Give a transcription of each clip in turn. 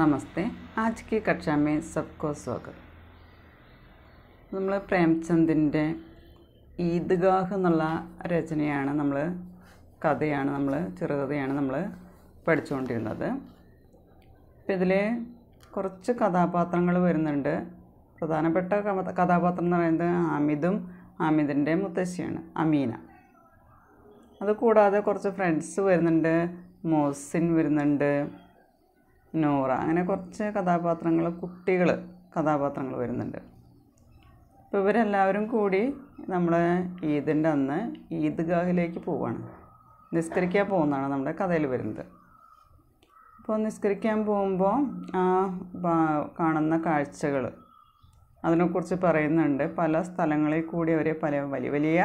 നമസ്തേ आज की कक्षा में सबको നമ്മൾ പ്രേംചന്ദിൻ്റെ ഈദ്ഗാഹ് എന്നുള്ള രചനയാണ് നമ്മൾ കഥയാണ് നമ്മൾ ചെറുകഥയാണ് നമ്മൾ പഠിച്ചുകൊണ്ടിരുന്നത് അപ്പം ഇതിലെ കുറച്ച് കഥാപാത്രങ്ങൾ വരുന്നുണ്ട് പ്രധാനപ്പെട്ട കഥാപാത്രം എന്ന് പറയുന്നത് അമിതും അമിതിൻ്റെ മുത്തശ്ശിയാണ് അമീന അതുകൂടാതെ കുറച്ച് ഫ്രണ്ട്സ് വരുന്നുണ്ട് മോസിൻ വരുന്നുണ്ട് നോറ അങ്ങനെ കുറച്ച് കഥാപാത്രങ്ങൾ കുട്ടികൾ കഥാപാത്രങ്ങൾ വരുന്നുണ്ട് അപ്പോൾ ഇവരെല്ലാവരും കൂടി നമ്മൾ ഈദിൻ്റെ അന്ന് ഈദ്ഗാഹിലേക്ക് പോവുകയാണ് നിസ്കരിക്കാൻ പോകുന്നതാണ് നമ്മുടെ കഥയിൽ വരുന്നത് അപ്പോൾ നിസ്കരിക്കാൻ പോകുമ്പോൾ ആ കാണുന്ന കാഴ്ചകൾ അതിനെക്കുറിച്ച് പറയുന്നുണ്ട് പല സ്ഥലങ്ങളിൽ കൂടി അവർ പല വലിയ വലിയ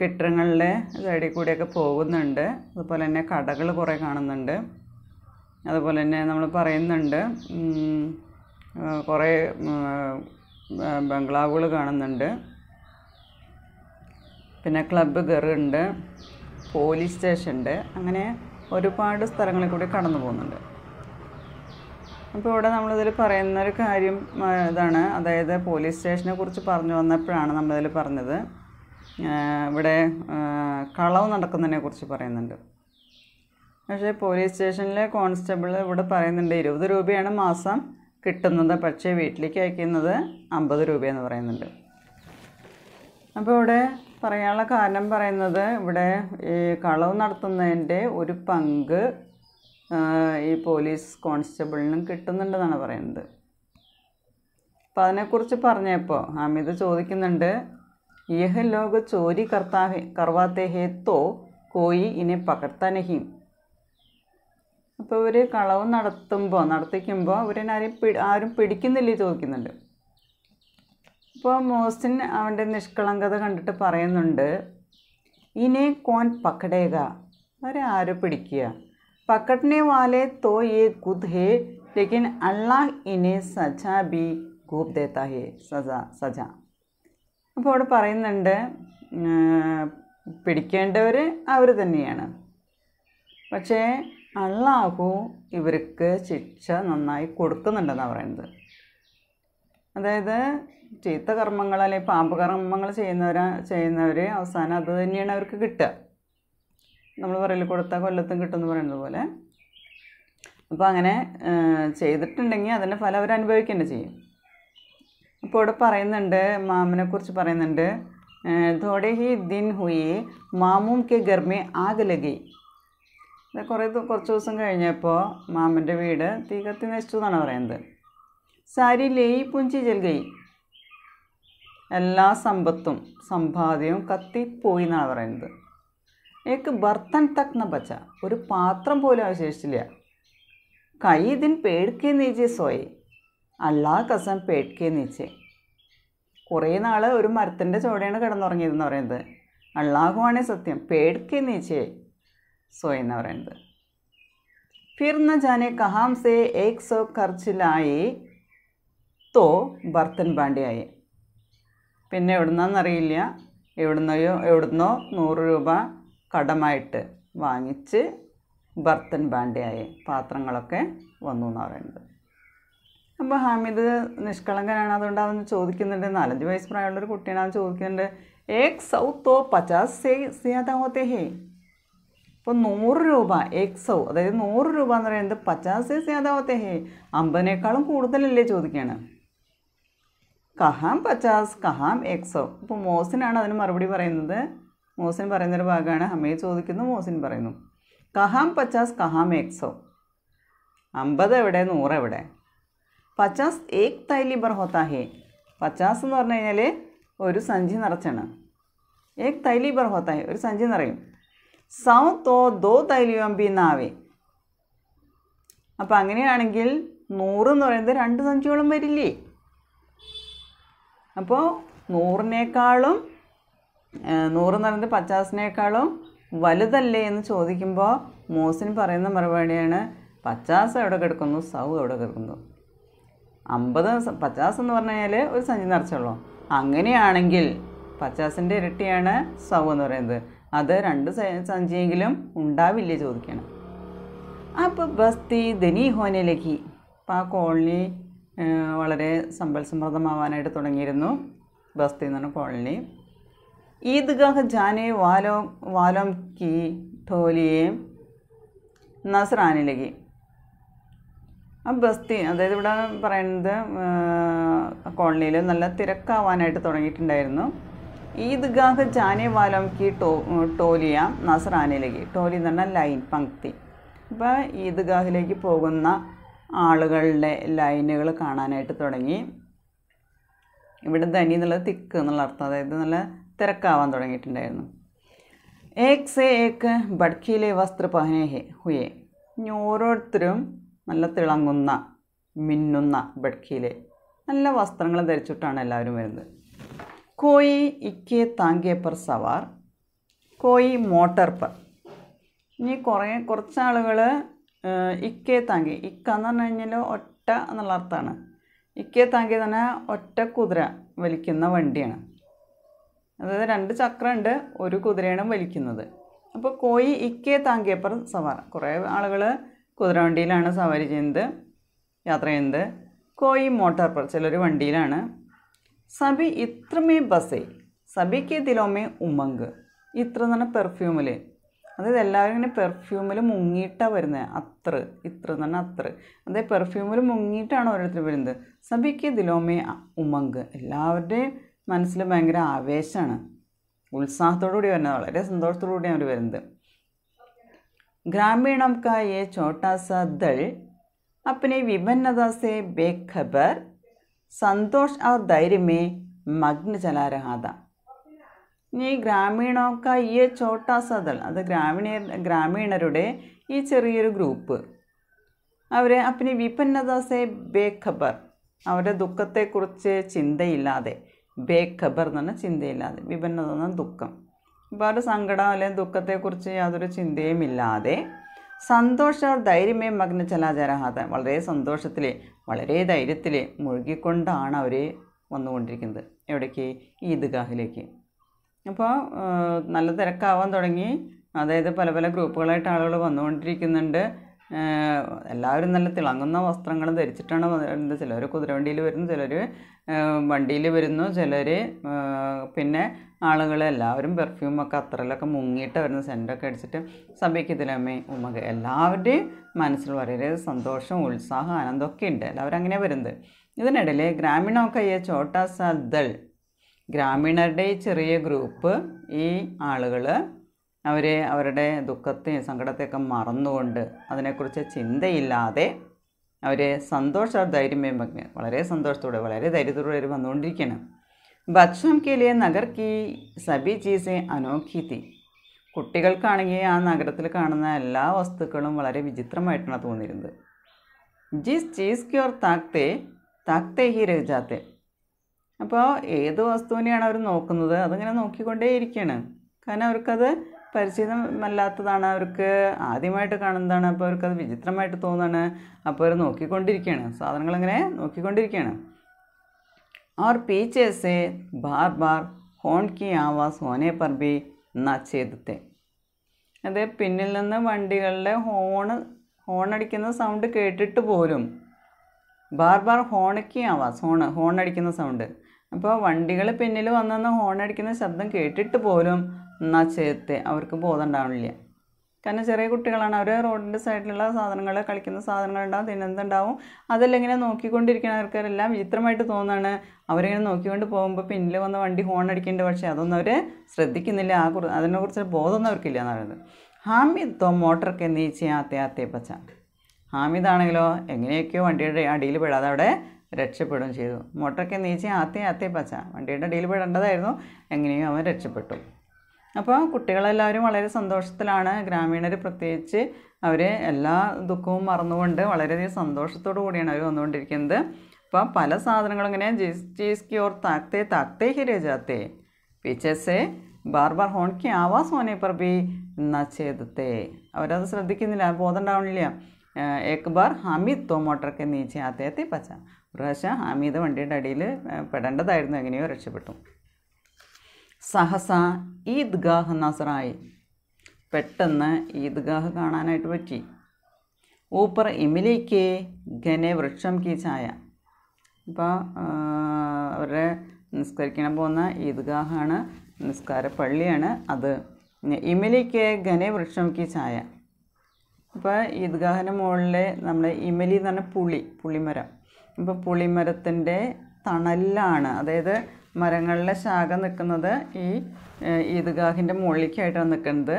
കെട്ടിടങ്ങളുടെ സൈഡിൽ കൂടിയൊക്കെ പോകുന്നുണ്ട് അതുപോലെ തന്നെ കടകൾ കുറേ കാണുന്നുണ്ട് അതുപോലെ തന്നെ നമ്മൾ പറയുന്നുണ്ട് കുറേ ബംഗ്ലാവുകൾ കാണുന്നുണ്ട് പിന്നെ ക്ലബ്ബ് ഗറുണ്ട് പോലീസ് സ്റ്റേഷൻ ഉണ്ട് അങ്ങനെ ഒരുപാട് സ്ഥലങ്ങളിൽ കൂടി കടന്നു പോകുന്നുണ്ട് അപ്പോൾ ഇവിടെ നമ്മളിതിൽ പറയുന്നൊരു കാര്യം ഇതാണ് അതായത് പോലീസ് സ്റ്റേഷനെ കുറിച്ച് പറഞ്ഞു വന്നപ്പോഴാണ് നമ്മളിതിൽ പറഞ്ഞത് ഇവിടെ കളവ് നടക്കുന്നതിനെ കുറിച്ച് പറയുന്നുണ്ട് പക്ഷേ പോലീസ് സ്റ്റേഷനിലെ കോൺസ്റ്റബിൾ ഇവിടെ പറയുന്നുണ്ട് ഇരുപത് രൂപയാണ് മാസം കിട്ടുന്നത് പക്ഷേ വീട്ടിലേക്ക് അയക്കുന്നത് അമ്പത് രൂപയെന്ന് പറയുന്നുണ്ട് അപ്പോൾ ഇവിടെ പറയാനുള്ള കാരണം പറയുന്നത് ഇവിടെ ഈ കളവ് നടത്തുന്നതിൻ്റെ ഒരു പങ്ക് ഈ പോലീസ് കോൺസ്റ്റബിളിനും കിട്ടുന്നുണ്ടെന്നാണ് പറയുന്നത് അപ്പം അതിനെക്കുറിച്ച് പറഞ്ഞപ്പോൾ അമിത് ചോദിക്കുന്നുണ്ട് യഹ ലോക ചോരി കർത്താ കർവാത്തേഹേത്തോ കോയി ഇനെ പകർത്താനഹിം ഇപ്പോൾ ഇവർ കളവ് നടത്തുമ്പോൾ നടത്തിക്കുമ്പോൾ ഇവരെന്നാരും പിടി ആരും പിടിക്കുന്നില്ലേ ചോദിക്കുന്നുണ്ട് ഇപ്പോൾ മോസ്റ്റിൻ അവൻ്റെ നിഷ്കളങ്കത കണ്ടിട്ട് പറയുന്നുണ്ട് ഇനി കോൻ പക്കടേക അവരെ ആരും പിടിക്കുക പക്കട്നെ വാലെ തോ യേ ഖുദ് ഹേ ലേക്കിൻ അള്ളാഹ് ഇനെ സജ ബി കൂപ് ദേത്ത ഹേ സജ സജ അപ്പോൾ അവിടെ പറയുന്നുണ്ട് പിടിക്കേണ്ടവർ അവർ തന്നെയാണ് പക്ഷേ അള്ളാഹു ഇവർക്ക് ശിക്ഷ നന്നായി കൊടുക്കുന്നുണ്ടെന്നാണ് പറയുന്നത് അതായത് ചീത്ത കർമ്മങ്ങൾ അല്ലെങ്കിൽ പാപകർമ്മങ്ങൾ ചെയ്യുന്നവർ ചെയ്യുന്നവർ അവസാനം അത് തന്നെയാണ് അവർക്ക് കിട്ടുക നമ്മൾ പറയൽ കൊടുത്ത കൊല്ലത്തും കിട്ടുമെന്ന് പറയുന്നത് പോലെ അപ്പോൾ അങ്ങനെ ചെയ്തിട്ടുണ്ടെങ്കിൽ അതിൻ്റെ ഫലം അവർ അനുഭവിക്കേണ്ട ചെയ്യും അപ്പോൾ ഇവിടെ പറയുന്നുണ്ട് മാമിനെ പറയുന്നുണ്ട് തോടെ ഹി ദിൻ ഹുയി മാമും കെ ഗർമി ആഗ് ലഗി കുറേ കുറച്ച് ദിവസം കഴിഞ്ഞപ്പോൾ മാമൻ്റെ വീട് തീ കത്തി നശിച്ചു എന്നാണ് പറയുന്നത് സാരി ലേയി പുഞ്ചി ജൽഗൈ എല്ലാ സമ്പത്തും സമ്പാദ്യവും കത്തിപ്പോയി എന്നാണ് പറയുന്നത് എനിക്ക് ബർത്തൻ തക്ന പച്ച ഒരു പാത്രം പോലും അവശേഷിച്ചില്ല കൈ ഇതിൻ പേടിക്കേ നീച്ചേ സോയി അള്ളാ കസൻ പേടിക്കേ നീച്ചേ കുറേ നാൾ ഒരു മരത്തിൻ്റെ ചോടയാണ് കിടന്നുറങ്ങിയതെന്ന് പറയുന്നത് അള്ളാഹുവാണേ സത്യം പേടിക്കേ നീച്ചേ സോയ് എന്ന് പറയുന്നത് ഫിർന്ന ജാനെ കഹാം സെ ഏക് സോ ഖർച്ചിലായി തോ ഭർത്തൻ പാണ്ഡ്യായി പിന്നെ എവിടുന്നറിയില്ല എവിടുന്നോയോ എവിടുന്നോ നൂറ് രൂപ കടമായിട്ട് വാങ്ങിച്ച് ഭർത്തൻ പാണ്ഡ്യായി പാത്രങ്ങളൊക്കെ വന്നു എന്ന് പറയുന്നത് അപ്പോൾ ഹാമിദ് നിഷ്കളങ്കനാണ് അതുകൊണ്ട് അവൻ ചോദിക്കുന്നുണ്ട് നാലഞ്ച് വയസ്സ് പ്രായമുള്ളൊരു കുട്ടിയാണ് അവൻ ചോദിക്കുന്നുണ്ട് ഏക് സൗത്തോ പച്ചാസ് സേ സിയാതാവോത്തേ ഹേ ഇപ്പോൾ നൂറ് രൂപ എക്സോ അതായത് നൂറ് രൂപ എന്ന് പറയുന്നത് പച്ചാസ് ജ്യാദാവത്തെ ഹേ അമ്പതിനേക്കാളും കൂടുതലല്ലേ ചോദിക്കുകയാണ് കഹാം പച്ചാസ് കഹാം എക്സോ ഇപ്പോൾ മോസിനാണ് അതിന് മറുപടി പറയുന്നത് മോസിൻ പറയുന്നൊരു ഭാഗമാണ് അമ്മയെ ചോദിക്കുന്നു മോസിൻ പറയുന്നു കഹാം പച്ചാസ് കഹാം എക്സോ അമ്പത് എവിടെ നൂറ് എവിടെ പച്ചാസ് ഏക് തൈലി ബർ ഹേ പച്ചാസ് എന്ന് പറഞ്ഞു കഴിഞ്ഞാൽ ഒരു സഞ്ചി നിറച്ചാണ് ഏക് തൈലി ബർ ഹേ ഒരു സഞ്ചി നിറയും സൗ തോ ദോ ബി നാവേ അപ്പം അങ്ങനെയാണെങ്കിൽ നൂറ് എന്ന് പറയുന്നത് രണ്ട് സഞ്ചിയോളം വരില്ലേ അപ്പോൾ നൂറിനേക്കാളും നൂറ് എന്ന് പറയുന്നത് പച്ചാസിനേക്കാളും വലുതല്ലേ എന്ന് ചോദിക്കുമ്പോൾ മോസിന് പറയുന്ന മറുപടിയാണ് പച്ചാസ് എവിടെ കിടക്കുന്നു സൗ എവിടെ കിടക്കുന്നു അമ്പത് പച്ചാസ് എന്ന് പറഞ്ഞു കഴിഞ്ഞാൽ ഒരു സഞ്ചി നിറച്ചുള്ളൂ അങ്ങനെയാണെങ്കിൽ പച്ചാസിൻ്റെ ഇരട്ടിയാണ് സൗ എന്ന് പറയുന്നത് അത് രണ്ട് സഞ്ചിയെങ്കിലും ഉണ്ടാവില്ല ചോദിക്കണം അപ്പോൾ ബസ്തി ധനി ഹോനയിലേക്ക് അപ്പോൾ ആ കോളനി വളരെ സമ്പൽ സമൃദ്ധമാവാനായിട്ട് തുടങ്ങിയിരുന്നു ബസ്തി എന്ന് പറഞ്ഞ കോളനി ഈദ്ഗാഹ് ജാനെ വാലോ വാലോം കി ടോലിയെ നസ്രാനിലേക്ക് ആ ബസ്തി അതായത് ഇവിടെ പറയുന്നത് കോളനിയിൽ നല്ല തിരക്കാവാനായിട്ട് തുടങ്ങിയിട്ടുണ്ടായിരുന്നു ഈദ്ഗാഹ് ജാനെ വാലം കി ടോ ടോലിയ നസറാനിലേക്ക് ടോലി എന്ന് പറഞ്ഞാൽ ലൈൻ പങ്ക്തി അപ്പോൾ ഈദ്ഗാഹിലേക്ക് പോകുന്ന ആളുകളുടെ ലൈനുകൾ കാണാനായിട്ട് തുടങ്ങി ഇവിടെ ധനി എന്നുള്ളത് തിക്ക് എന്നുള്ള അർത്ഥം അതായത് നല്ല തിരക്കാവാൻ തുടങ്ങിയിട്ടുണ്ടായിരുന്നു ഏക് സേ ഏക്ക് ബഡ്ക്കിയിലെ വസ്ത്ര പഹനേഹെ ഹുയെ ഇനി ഓരോരുത്തരും നല്ല തിളങ്ങുന്ന മിന്നുന്ന ബഡ്ക്കിയിലെ നല്ല വസ്ത്രങ്ങൾ ധരിച്ചിട്ടാണ് എല്ലാവരും വരുന്നത് കോയി ഇക്കെ താങ്കെ പെർ സവാർ കോയി മോട്ടർ പെർ ഇനി കുറേ കുറച്ചാളുകൾ ഇക്കെ താങ്കി ഇക്ക എന്ന് പറഞ്ഞു കഴിഞ്ഞാൽ ഒറ്റ എന്നുള്ള അർത്ഥമാണ് ഇക്കെ താങ്കി തന്നെ ഒറ്റ കുതിര വലിക്കുന്ന വണ്ടിയാണ് അതായത് രണ്ട് ചക്രമുണ്ട് ഒരു കുതിരയാണ് വലിക്കുന്നത് അപ്പോൾ കോയി ഇക്കെ താങ്കെ പെർ സവാർ കുറേ ആളുകൾ കുതിര വണ്ടിയിലാണ് സവാരി ചെയ്യുന്നത് യാത്ര ചെയ്യുന്നത് കോയി മോട്ടോർ പെർ ചിലർ വണ്ടിയിലാണ് സബി ഇത്രമേ ബസേ സബിക്ക് ദിലോമേ ഉമ്മങ്ക് ഇത്ര എന്ന് പറഞ്ഞാൽ പെർഫ്യൂമിൽ അതായത് എല്ലാവരും ഇങ്ങനെ പെർഫ്യൂമിൽ മുങ്ങിയിട്ടാണ് വരുന്നത് അത്ര ഇത്ര എന്ന് പറഞ്ഞാൽ അത്ര അതായത് പെർഫ്യൂമിൽ മുങ്ങിയിട്ടാണ് ഓരോരുത്തർ വരുന്നത് സബിക്ക് ദിലോമേ ഉമങ്ക് എല്ലാവരുടെയും മനസ്സിൽ ഭയങ്കര ആവേശമാണ് ഉത്സാഹത്തോടു കൂടി വരുന്നത് വളരെ സന്തോഷത്തോടു കൂടിയാണ് അവർ വരുന്നത് ഗ്രാമീണം ഗ്രാമീണക്കായ ചോട്ടാസ ദൾ അപ്പനെ വിപന്നദാസെ ബേഖബർ സന്തോഷ് ഔർ ധൈര്യമേ മഗ്ന ചലാരഹാത ഈ ഗ്രാമീണോക്ക ഈ ചോട്ടാ സദൽ അത് ഗ്രാമീണ ഗ്രാമീണരുടെ ഈ ചെറിയൊരു ഗ്രൂപ്പ് അവർ അപ്പിനി വിപന്നദാസെ ബേഖബർ അവരുടെ ദുഃഖത്തെക്കുറിച്ച് ചിന്തയില്ലാതെ ബേഖബർ എന്ന് പറഞ്ഞാൽ ചിന്തയില്ലാതെ വിപന്നത ദുഃഖം അപ്പോൾ അവരുടെ സങ്കടം അല്ലെങ്കിൽ ദുഃഖത്തെക്കുറിച്ച് യാതൊരു ചിന്തയുമില്ലാതെ സന്തോഷ ധൈര്യമേ മഗ്ന ചലാചാരഹാതൻ വളരെ സന്തോഷത്തിൽ വളരെ ധൈര്യത്തിൽ മുഴുകിക്കൊണ്ടാണ് അവർ വന്നുകൊണ്ടിരിക്കുന്നത് എവിടേക്ക് ഈദ്ഗാഹിലേക്ക് അപ്പോൾ നല്ല തിരക്കാവാൻ തുടങ്ങി അതായത് പല പല ഗ്രൂപ്പുകളായിട്ട് ആളുകൾ വന്നുകൊണ്ടിരിക്കുന്നുണ്ട് എല്ലാവരും നല്ല തിളങ്ങുന്ന വസ്ത്രങ്ങൾ ധരിച്ചിട്ടാണ് വരുന്നത് ചിലർ കുതിരവണ്ടിയിൽ വരുന്നു ചിലർ വണ്ടിയിൽ വരുന്നു ചിലർ പിന്നെ ആളുകൾ എല്ലാവരും പെർഫ്യൂമൊക്കെ അത്രയിലൊക്കെ മുങ്ങിയിട്ട് വരുന്ന സെൻറ്റൊക്കെ അടിച്ചിട്ട് സഭയ്ക്കിതിലമ്മേ ഉമ്മക്ക് എല്ലാവരുടെയും മനസ്സിൽ വളരെ സന്തോഷം ഉത്സാഹം ആനന്ദമൊക്കെ ഉണ്ട് എല്ലാവരും അങ്ങനെ വരുന്നത് ഇതിനിടയിൽ ഗ്രാമീണമൊക്കെ ചോട്ടാ സദൾ ഗ്രാമീണരുടെ ഈ ചെറിയ ഗ്രൂപ്പ് ഈ ആളുകൾ അവർ അവരുടെ ദുഃഖത്തെയും സങ്കടത്തെയൊക്കെ മറന്നുകൊണ്ട് അതിനെക്കുറിച്ച് ചിന്തയില്ലാതെ അവരെ സന്തോഷ ധൈര്യം വളരെ സന്തോഷത്തോടെ വളരെ ധൈര്യത്തോടെ അവർ വന്നുകൊണ്ടിരിക്കുകയാണ് ഭക്ഷണം കെ ലിയ നഗർ കി സബി ചീസെ അനോഖി തീ കുട്ടികൾക്കാണെങ്കിൽ ആ നഗരത്തിൽ കാണുന്ന എല്ലാ വസ്തുക്കളും വളരെ വിചിത്രമായിട്ടാണ് തോന്നിയിരുന്നത് ജീസ് ചീസ് ക്യോർ താക്തേ താക്തേ ഹി രഹിജാത്തെ അപ്പോൾ ഏത് വസ്തുവിനെയാണ് അവർ നോക്കുന്നത് അതിങ്ങനെ നോക്കിക്കൊണ്ടേ ഇരിക്കുകയാണ് കാരണം അവർക്കത് പരിചിതമല്ലാത്തതാണ് അവർക്ക് ആദ്യമായിട്ട് കാണുന്നതാണ് അപ്പോൾ അവർക്കത് വിചിത്രമായിട്ട് തോന്നുകയാണ് അപ്പോൾ അവർ നോക്കിക്കൊണ്ടിരിക്കുകയാണ് സാധനങ്ങളിങ്ങനെ നോക്കിക്കൊണ്ടിരിക്കുകയാണ് और पीछे से बार बार ഹോൺ കി ആവാസ് ഹോനെ പർ ബി നച്ചേതത്തെ അത് പിന്നിൽ നിന്ന് വണ്ടികളുടെ ഹോണ് ഹോൺ അടിക്കുന്ന സൗണ്ട് കേട്ടിട്ട് പോലും ബാർ ബാർ ഹോൺ കി ആവാസ് ഹോണ് ഹോൺ അടിക്കുന്ന സൗണ്ട് അപ്പോൾ വണ്ടികൾ പിന്നിൽ വന്നെന്ന് ഹോൺ അടിക്കുന്ന ശബ്ദം കേട്ടിട്ട് പോലും നച്ചേത്തെ അവർക്ക് ബോധം ഉണ്ടാവണില്ല കാരണം ചെറിയ കുട്ടികളാണ് അവർ റോഡിൻ്റെ സൈഡിലുള്ള സാധനങ്ങൾ കളിക്കുന്ന സാധനങ്ങളുണ്ടാവും തിന്നുന്നുണ്ടാവും അതെല്ലാം ഇങ്ങനെ ആൾക്കാരെല്ലാം വിചിത്രമായിട്ട് തോന്നുകയാണ് അവരിങ്ങനെ നോക്കിക്കൊണ്ട് പോകുമ്പോൾ പിന്നിൽ വന്ന വണ്ടി ഹോൺ അടിക്കുന്നുണ്ട് പക്ഷേ അതൊന്നും അവർ ശ്രദ്ധിക്കുന്നില്ല ആ കുറി അതിനെക്കുറിച്ച് ബോധമൊന്നും അവർക്കില്ല എന്ന് പറയുന്നത് ഹാമിദ് തോ മോട്ടർക്ക് നീച്ചി ആത്തേ ആത്തേ പച്ച ഹാമിതാണെങ്കിലോ എങ്ങനെയൊക്കെയോ വണ്ടിയുടെ അടിയിൽ പെടാതെ അവിടെ രക്ഷപ്പെടും ചെയ്തു മോട്ടറൊക്കെ നീച്ചി ആത്തേ ആത്തേ പച്ച വണ്ടിയുടെ അടിയിൽ പെടേണ്ടതായിരുന്നു എങ്ങനെയോ അവൻ രക്ഷപ്പെട്ടു അപ്പോൾ കുട്ടികളെല്ലാവരും വളരെ സന്തോഷത്തിലാണ് ഗ്രാമീണർ പ്രത്യേകിച്ച് അവർ എല്ലാ ദുഃഖവും മറന്നുകൊണ്ട് വളരെയധികം സന്തോഷത്തോടു കൂടിയാണ് അവർ വന്നുകൊണ്ടിരിക്കുന്നത് അപ്പോൾ പല സാധനങ്ങളും ഇങ്ങനെ ജീസ് ചീസ് കി ഓർ താക്തേ താക്തേ ഹി രേ ജാത്തേ പിച്ചസേ ബാർ ബാർ ഹോൺ കി ആവാസ് ഹോനെ പർ ബി അവരത് ശ്രദ്ധിക്കുന്നില്ല ബോധമുണ്ടാവണില്ല ഏക് ബാർ ഹമീദ് തോ മോട്ടർക്ക് നീച്ചെ ആത്തേത്തി പച്ച ഒരു പ്രാവശ്യം ഹമീദ് വണ്ടിയുടെ അടിയിൽ പെടേണ്ടതായിരുന്നു എങ്ങനെയോ രക്ഷപ്പെട്ടു സഹസ ഈദ്ഗാഹ് നസറായി പെട്ടെന്ന് ഈദ്ഗാഹ് കാണാനായിട്ട് പറ്റി ഊപ്പർ ഇമിലേക്ക് ഘനെ വൃക്ഷം കീ ചായ ഇപ്പോൾ അവരെ നിസ്കരിക്കാൻ പോകുന്ന ഈദ്ഗാഹാണ് നിസ്കാര പള്ളിയാണ് അത് ഇമലിക്ക് ഘനെ വൃക്ഷം കീ ചായ ഇപ്പോൾ ഈദ്ഗാഹിന് മുകളിൽ നമ്മുടെ ഇമലി എന്ന് പറഞ്ഞാൽ പുളി പുളിമരം ഇപ്പോൾ പുളിമരത്തിൻ്റെ തണലിലാണ് അതായത് മരങ്ങളിലെ ശാഖ നിൽക്കുന്നത് ഈ ഈദ്ഗാഹിൻ്റെ മുകളിലേക്കായിട്ടാണ് നിൽക്കുന്നത്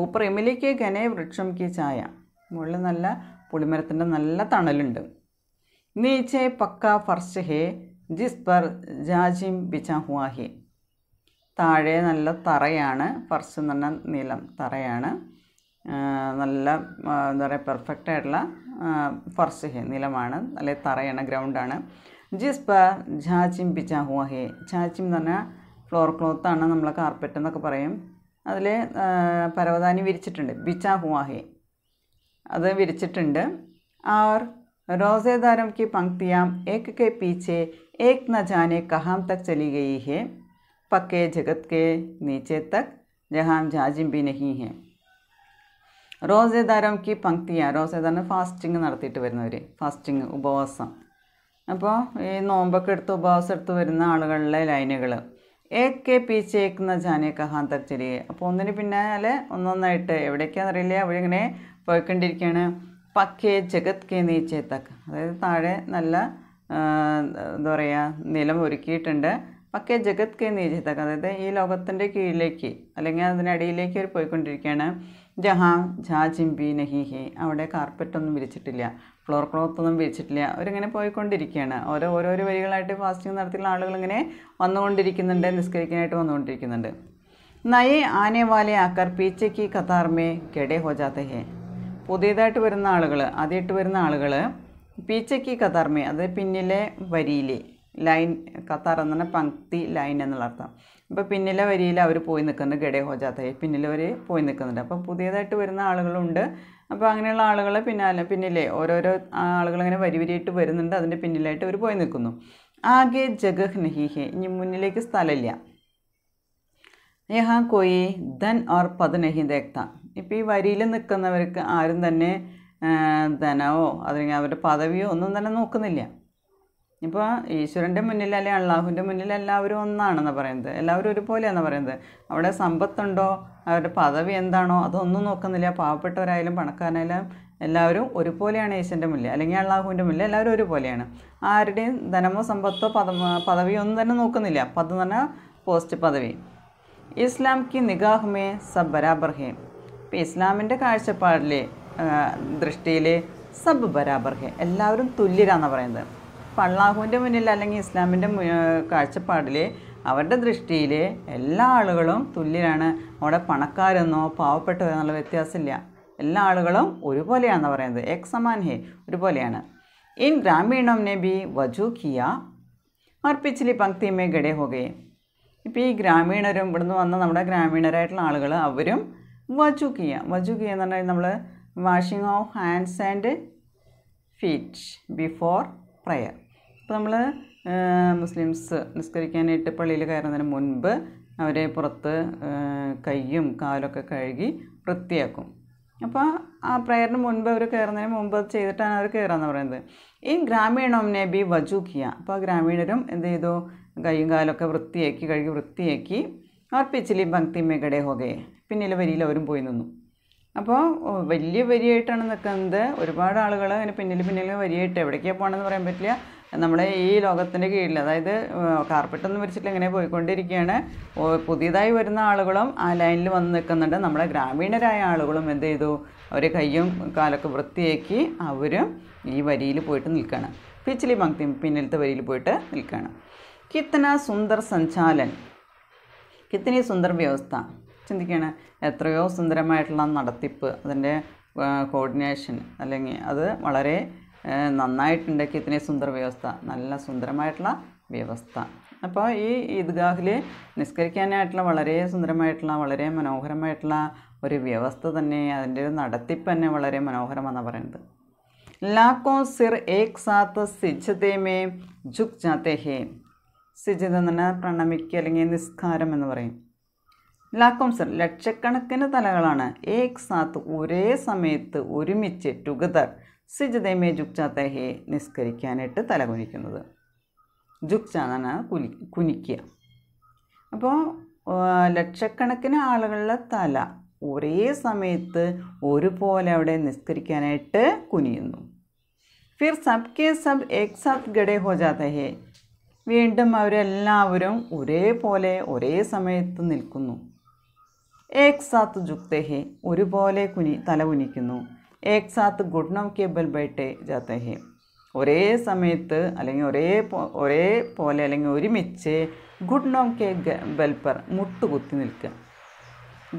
ഊപ്രിമിലേക്ക് ഘനെ വൃക്ഷം കി ചായ മുകളിൽ നല്ല പുളിമരത്തിൻ്റെ നല്ല തണലുണ്ട് നീച്ചെ പക്ക ഫർസ് ഹേ ജിസ് പർ ജാജിം ബിച്ച ഹുവാഹി താഴെ നല്ല തറയാണ് ഫർസ് എന്ന് പറഞ്ഞാൽ നീളം തറയാണ് നല്ല എന്താ പറയുക പെർഫെക്റ്റ് ആയിട്ടുള്ള ഫർസ് ഹേ നിലമാണ് അല്ലെങ്കിൽ തറയാണ് ഗ്രൗണ്ടാണ് ജിസ് പർ ഝാച്ചിം പിച്ചാ ഝാച്ചിം എന്ന് പറഞ്ഞാൽ ഫ്ലോർ ക്ലോത്താണ് നമ്മൾ കാർപ്പറ്റ് എന്നൊക്കെ പറയും അതിൽ പരവതാനി വിരിച്ചിട്ടുണ്ട് ബിച്ചാ അത് വിരിച്ചിട്ടുണ്ട് ആർ റോസേദാരം കി പങ്ക്തിയാം ഏക്ക് കെ പീച്ചേ ഏക് ന ജാനെ കഹാം തക് ചലി ഗയി ഹേ പക്കേ ജഗത് കെ നീച്ചേ തക് ജഹാം ജാജിം ബി നഹി ഹേ റോസേദാരം കി പങ്ക്തിയാ റോസേദാരം ഫാസ്റ്റിങ് നടത്തിയിട്ട് വരുന്നവർ ഫാസ്റ്റിങ് ഉപവാസം അപ്പോൾ ഈ നോമ്പൊക്കെ എടുത്ത് ഉപവാസം എടുത്ത് വരുന്ന ആളുകളിലെ ലൈനുകൾ ഏക് കെ പീച്ചേക്കുന്ന ജാനെ കഹാൻ തക് ചെറിയ അപ്പോൾ ഒന്നിന് പിന്നാലെ ഒന്നൊന്നായിട്ട് എവിടേക്കാണെന്ന് അറിയില്ല അവരിങ്ങനെ പോയിക്കൊണ്ടിരിക്കുകയാണ് പക്കേ ജഗത് കെ നീച്ചേത്തക്ക അതായത് താഴെ നല്ല എന്താ പറയുക നിലം ഒരുക്കിയിട്ടുണ്ട് പക്കേ ജഗത് കെ നീച്ചേത്തക്ക അതായത് ഈ ലോകത്തിൻ്റെ കീഴിലേക്ക് അല്ലെങ്കിൽ അതിനടിയിലേക്ക് അവർ പോയിക്കൊണ്ടിരിക്കുകയാണ് ജഹാ ജാ ജിംബി നഹി ഹി അവിടെ കാർപ്പറ്റൊന്നും വിരിച്ചിട്ടില്ല ഫ്ലോർ ക്ലോത്ത് ഒന്നും വെച്ചിട്ടില്ല അവരിങ്ങനെ പോയിക്കൊണ്ടിരിക്കുകയാണ് ഓരോ ഓരോരോ വരികളായിട്ട് ഫാസ്റ്റിംഗ് നടത്തിയുള്ള ആളുകൾ ഇങ്ങനെ വന്നുകൊണ്ടിരിക്കുന്നുണ്ട് നിസ്കരിക്കാനായിട്ട് വന്നുകൊണ്ടിരിക്കുന്നുണ്ട് നയെ ആനെ വാലെ ആക്കർ പീച്ചയ്ക്ക് കത്താർമേ കെടേ ഹോജാത്ത ഹേ പുതിയതായിട്ട് വരുന്ന ആളുകൾ ആദ്യമായിട്ട് വരുന്ന ആളുകൾ പീച്ചയ്ക്ക് കത്താർമേ അത് പിന്നിലെ വരിയിലെ ലൈൻ കത്താർ എന്ന് പറഞ്ഞാൽ പങ്ക്തി ലൈൻ എന്നുള്ള അർത്ഥം അപ്പോൾ പിന്നിലെ വരിയിൽ അവർ പോയി നിൽക്കുന്നുണ്ട് ഗഡേ ഹോജാത്തയെ പിന്നിലെ വരെ പോയി നിൽക്കുന്നുണ്ട് അപ്പോൾ പുതിയതായിട്ട് വരുന്ന ആളുകളുണ്ട് അപ്പോൾ അങ്ങനെയുള്ള ആളുകളെ പിന്നാലെ പിന്നിലെ ഓരോരോ ആളുകളിങ്ങനെ വരി വരുന്നുണ്ട് അതിൻ്റെ പിന്നിലായിട്ട് അവർ പോയി നിൽക്കുന്നു ആകെ ജഗഹ് നഹിഹെ ഇനി മുന്നിലേക്ക് സ്ഥലമില്ല യഹാ കോയി ധൻ ഓർ പത് നഹി ദേക്ത ഇപ്പോൾ ഈ വരിയിൽ നിൽക്കുന്നവർക്ക് ആരും തന്നെ ധനമോ അല്ലെങ്കിൽ അവരുടെ പദവിയോ ഒന്നും തന്നെ നോക്കുന്നില്ല ഇപ്പോൾ ഈശ്വരൻ്റെ മുന്നിൽ അല്ലെ അള്ളാഹുവിൻ്റെ മുന്നിൽ എല്ലാവരും ഒന്നാണെന്ന് പറയുന്നത് എല്ലാവരും ഒരുപോലെയാണെന്ന് പറയുന്നത് അവിടെ സമ്പത്തുണ്ടോ അവരുടെ പദവി എന്താണോ അതൊന്നും നോക്കുന്നില്ല പാവപ്പെട്ടവരായാലും പണക്കാരനായാലും എല്ലാവരും ഒരുപോലെയാണ് ഈശ്വരൻ്റെ മുന്നിൽ അല്ലെങ്കിൽ അള്ളാഹുവിൻ്റെ മുന്നിൽ എല്ലാവരും ഒരുപോലെയാണ് ആരുടെയും ധനമോ സമ്പത്തോ പദ പദവിയോ ഒന്നും തന്നെ നോക്കുന്നില്ല പത് എന്ന് പറഞ്ഞാൽ പോസ്റ്റ് പദവി ഇസ്ലാം കി നിഗാഹുമേ സബ് ബരാബർഹേ ഇപ്പം ഇസ്ലാമിൻ്റെ കാഴ്ചപ്പാടിൽ ദൃഷ്ടിയിൽ സബ് ബരാബർഹേ എല്ലാവരും തുല്യരാന്നാണ് പറയുന്നത് പള്ളാഹുവിൻ്റെ മുന്നിൽ അല്ലെങ്കിൽ ഇസ്ലാമിൻ്റെ കാഴ്ചപ്പാടിൽ അവരുടെ ദൃഷ്ടിയിൽ എല്ലാ ആളുകളും തുല്യരാണ് അവിടെ പണക്കാരെന്നോ പാവപ്പെട്ടോ എന്നുള്ള വ്യത്യാസമില്ല എല്ലാ ആളുകളും ഒരുപോലെയാണെന്ന് പറയുന്നത് എക് സമാൻ ഹേ ഒരുപോലെയാണ് ഇൻ ഗ്രാമീണം നബി വജു കിയ അവർ പിച്ചിലി പങ്ക്തി മേ ഗഡേ ഹോകേ ഇപ്പോൾ ഈ ഗ്രാമീണരും ഇവിടുന്ന് വന്ന നമ്മുടെ ഗ്രാമീണരായിട്ടുള്ള ആളുകൾ അവരും വജു കിയ വജു കിയ എന്ന് പറഞ്ഞാൽ നമ്മൾ washing of hands and feet before prayer അപ്പോൾ നമ്മൾ മുസ്ലിംസ് നിസ്കരിക്കാനായിട്ട് പള്ളിയിൽ കയറുന്നതിന് മുൻപ് അവരെ പുറത്ത് കൈയും കാലൊക്കെ കഴുകി വൃത്തിയാക്കും അപ്പോൾ ആ പ്രയറിന് മുൻപ് അവർ കയറുന്നതിന് മുമ്പ് ചെയ്തിട്ടാണ് അവർ കയറാന്ന് പറയുന്നത് ഈ ഗ്രാമീണം നബി വജൂക്കിയ അപ്പോൾ അപ്പോൾ ഗ്രാമീണരും എന്ത് ചെയ്തു കൈയും കാലൊക്കെ വൃത്തിയാക്കി കഴുകി വൃത്തിയാക്കി അവർ പിച്ചിലി ഭക്തി മേഘടെ ഹോകെ പിന്നിലെ വരിയിൽ അവരും പോയി നിന്നു അപ്പോൾ വലിയ വരിയായിട്ടാണ് നിൽക്കുന്നത് ഒരുപാട് ആളുകൾ അങ്ങനെ പിന്നിൽ പിന്നിൽ വരിയായിട്ട് എവിടേക്കാണ് പോകണമെന്ന് പറയാൻ പറ്റില്ല നമ്മുടെ ഈ ലോകത്തിൻ്റെ കീഴിൽ അതായത് കാർപ്പറ്റൊന്നും വിരിച്ചിട്ട് ഇങ്ങനെ പോയിക്കൊണ്ടിരിക്കുകയാണ് പുതിയതായി വരുന്ന ആളുകളും ആ ലൈനിൽ വന്ന് നിൽക്കുന്നുണ്ട് നമ്മുടെ ഗ്രാമീണരായ ആളുകളും എന്ത് ചെയ്തു അവരെ കയ്യും കാലൊക്കെ വൃത്തിയാക്കി അവരും ഈ വരിയിൽ പോയിട്ട് നിൽക്കുകയാണ് പിച്ചിലി പങ്ക്തി പിന്നിലത്തെ വരിയിൽ പോയിട്ട് നിൽക്കുകയാണ് കിത്തന സുന്ദർ സഞ്ചാലൻ കിത്തനി സുന്ദർ വ്യവസ്ഥ ചിന്തിക്കുകയാണ് എത്രയോ സുന്ദരമായിട്ടുള്ള നടത്തിപ്പ് അതിൻ്റെ കോർഡിനേഷൻ അല്ലെങ്കിൽ അത് വളരെ നന്നായിട്ടുണ്ടാക്കി ഇത്രയും സുന്ദർ വ്യവസ്ഥ നല്ല സുന്ദരമായിട്ടുള്ള വ്യവസ്ഥ അപ്പോൾ ഈ ഈദ്ഗാഹിൽ നിസ്കരിക്കാനായിട്ടുള്ള വളരെ സുന്ദരമായിട്ടുള്ള വളരെ മനോഹരമായിട്ടുള്ള ഒരു വ്യവസ്ഥ തന്നെ അതിൻ്റെ ഒരു നടത്തിപ്പ് തന്നെ വളരെ മനോഹരമെന്നാണ് പറയുന്നത് ലാക്കോ സിർ ഏക് സാത്ത് സിജതേ മേ ജുക് ജാത്തേഹേ സിജിത തന്നെ എന്ന് പ്രണമിക്കുക അല്ലെങ്കിൽ നിസ്കാരം എന്ന് പറയും ലാക്കോം സിർ ലക്ഷക്കണക്കിന് തലകളാണ് ഏക് സാത്ത് ഒരേ സമയത്ത് ഒരുമിച്ച് ടുഗദർ സിജതയമേ ജുക്ചാത്തഹേ നിസ്കരിക്കാനായിട്ട് തലകുനിക്കുന്നത് ജുക്ച എന്നാണ് കുനി കുനിക്കുക അപ്പോൾ ലക്ഷക്കണക്കിന് ആളുകളുടെ തല ഒരേ സമയത്ത് ഒരുപോലെ അവിടെ നിസ്കരിക്കാനായിട്ട് കുനിയുന്നു ഫിർ സബ് കെ സബ് എക് സാത്ത് ഗഡേ ഹോ ജാത്ത ഹേ വീണ്ടും അവരെല്ലാവരും ഒരേപോലെ ഒരേ സമയത്ത് നിൽക്കുന്നു ഏക് സാത്ത് ജുക്തഹെ ഒരുപോലെ കുനി തല കുനിക്കുന്നു एक साथ घुटनों के बल बैठे जाते हैं ഒരേ സമയത്ത് അല്ലെങ്കിൽ ഒരേ ഒരേ പോലെ അല്ലെങ്കിൽ ഒരുമിച്ച് ഗുഡ്നോം കെ ബെൽപ്പർ മുട്ടുകുത്തി നിൽക്കുക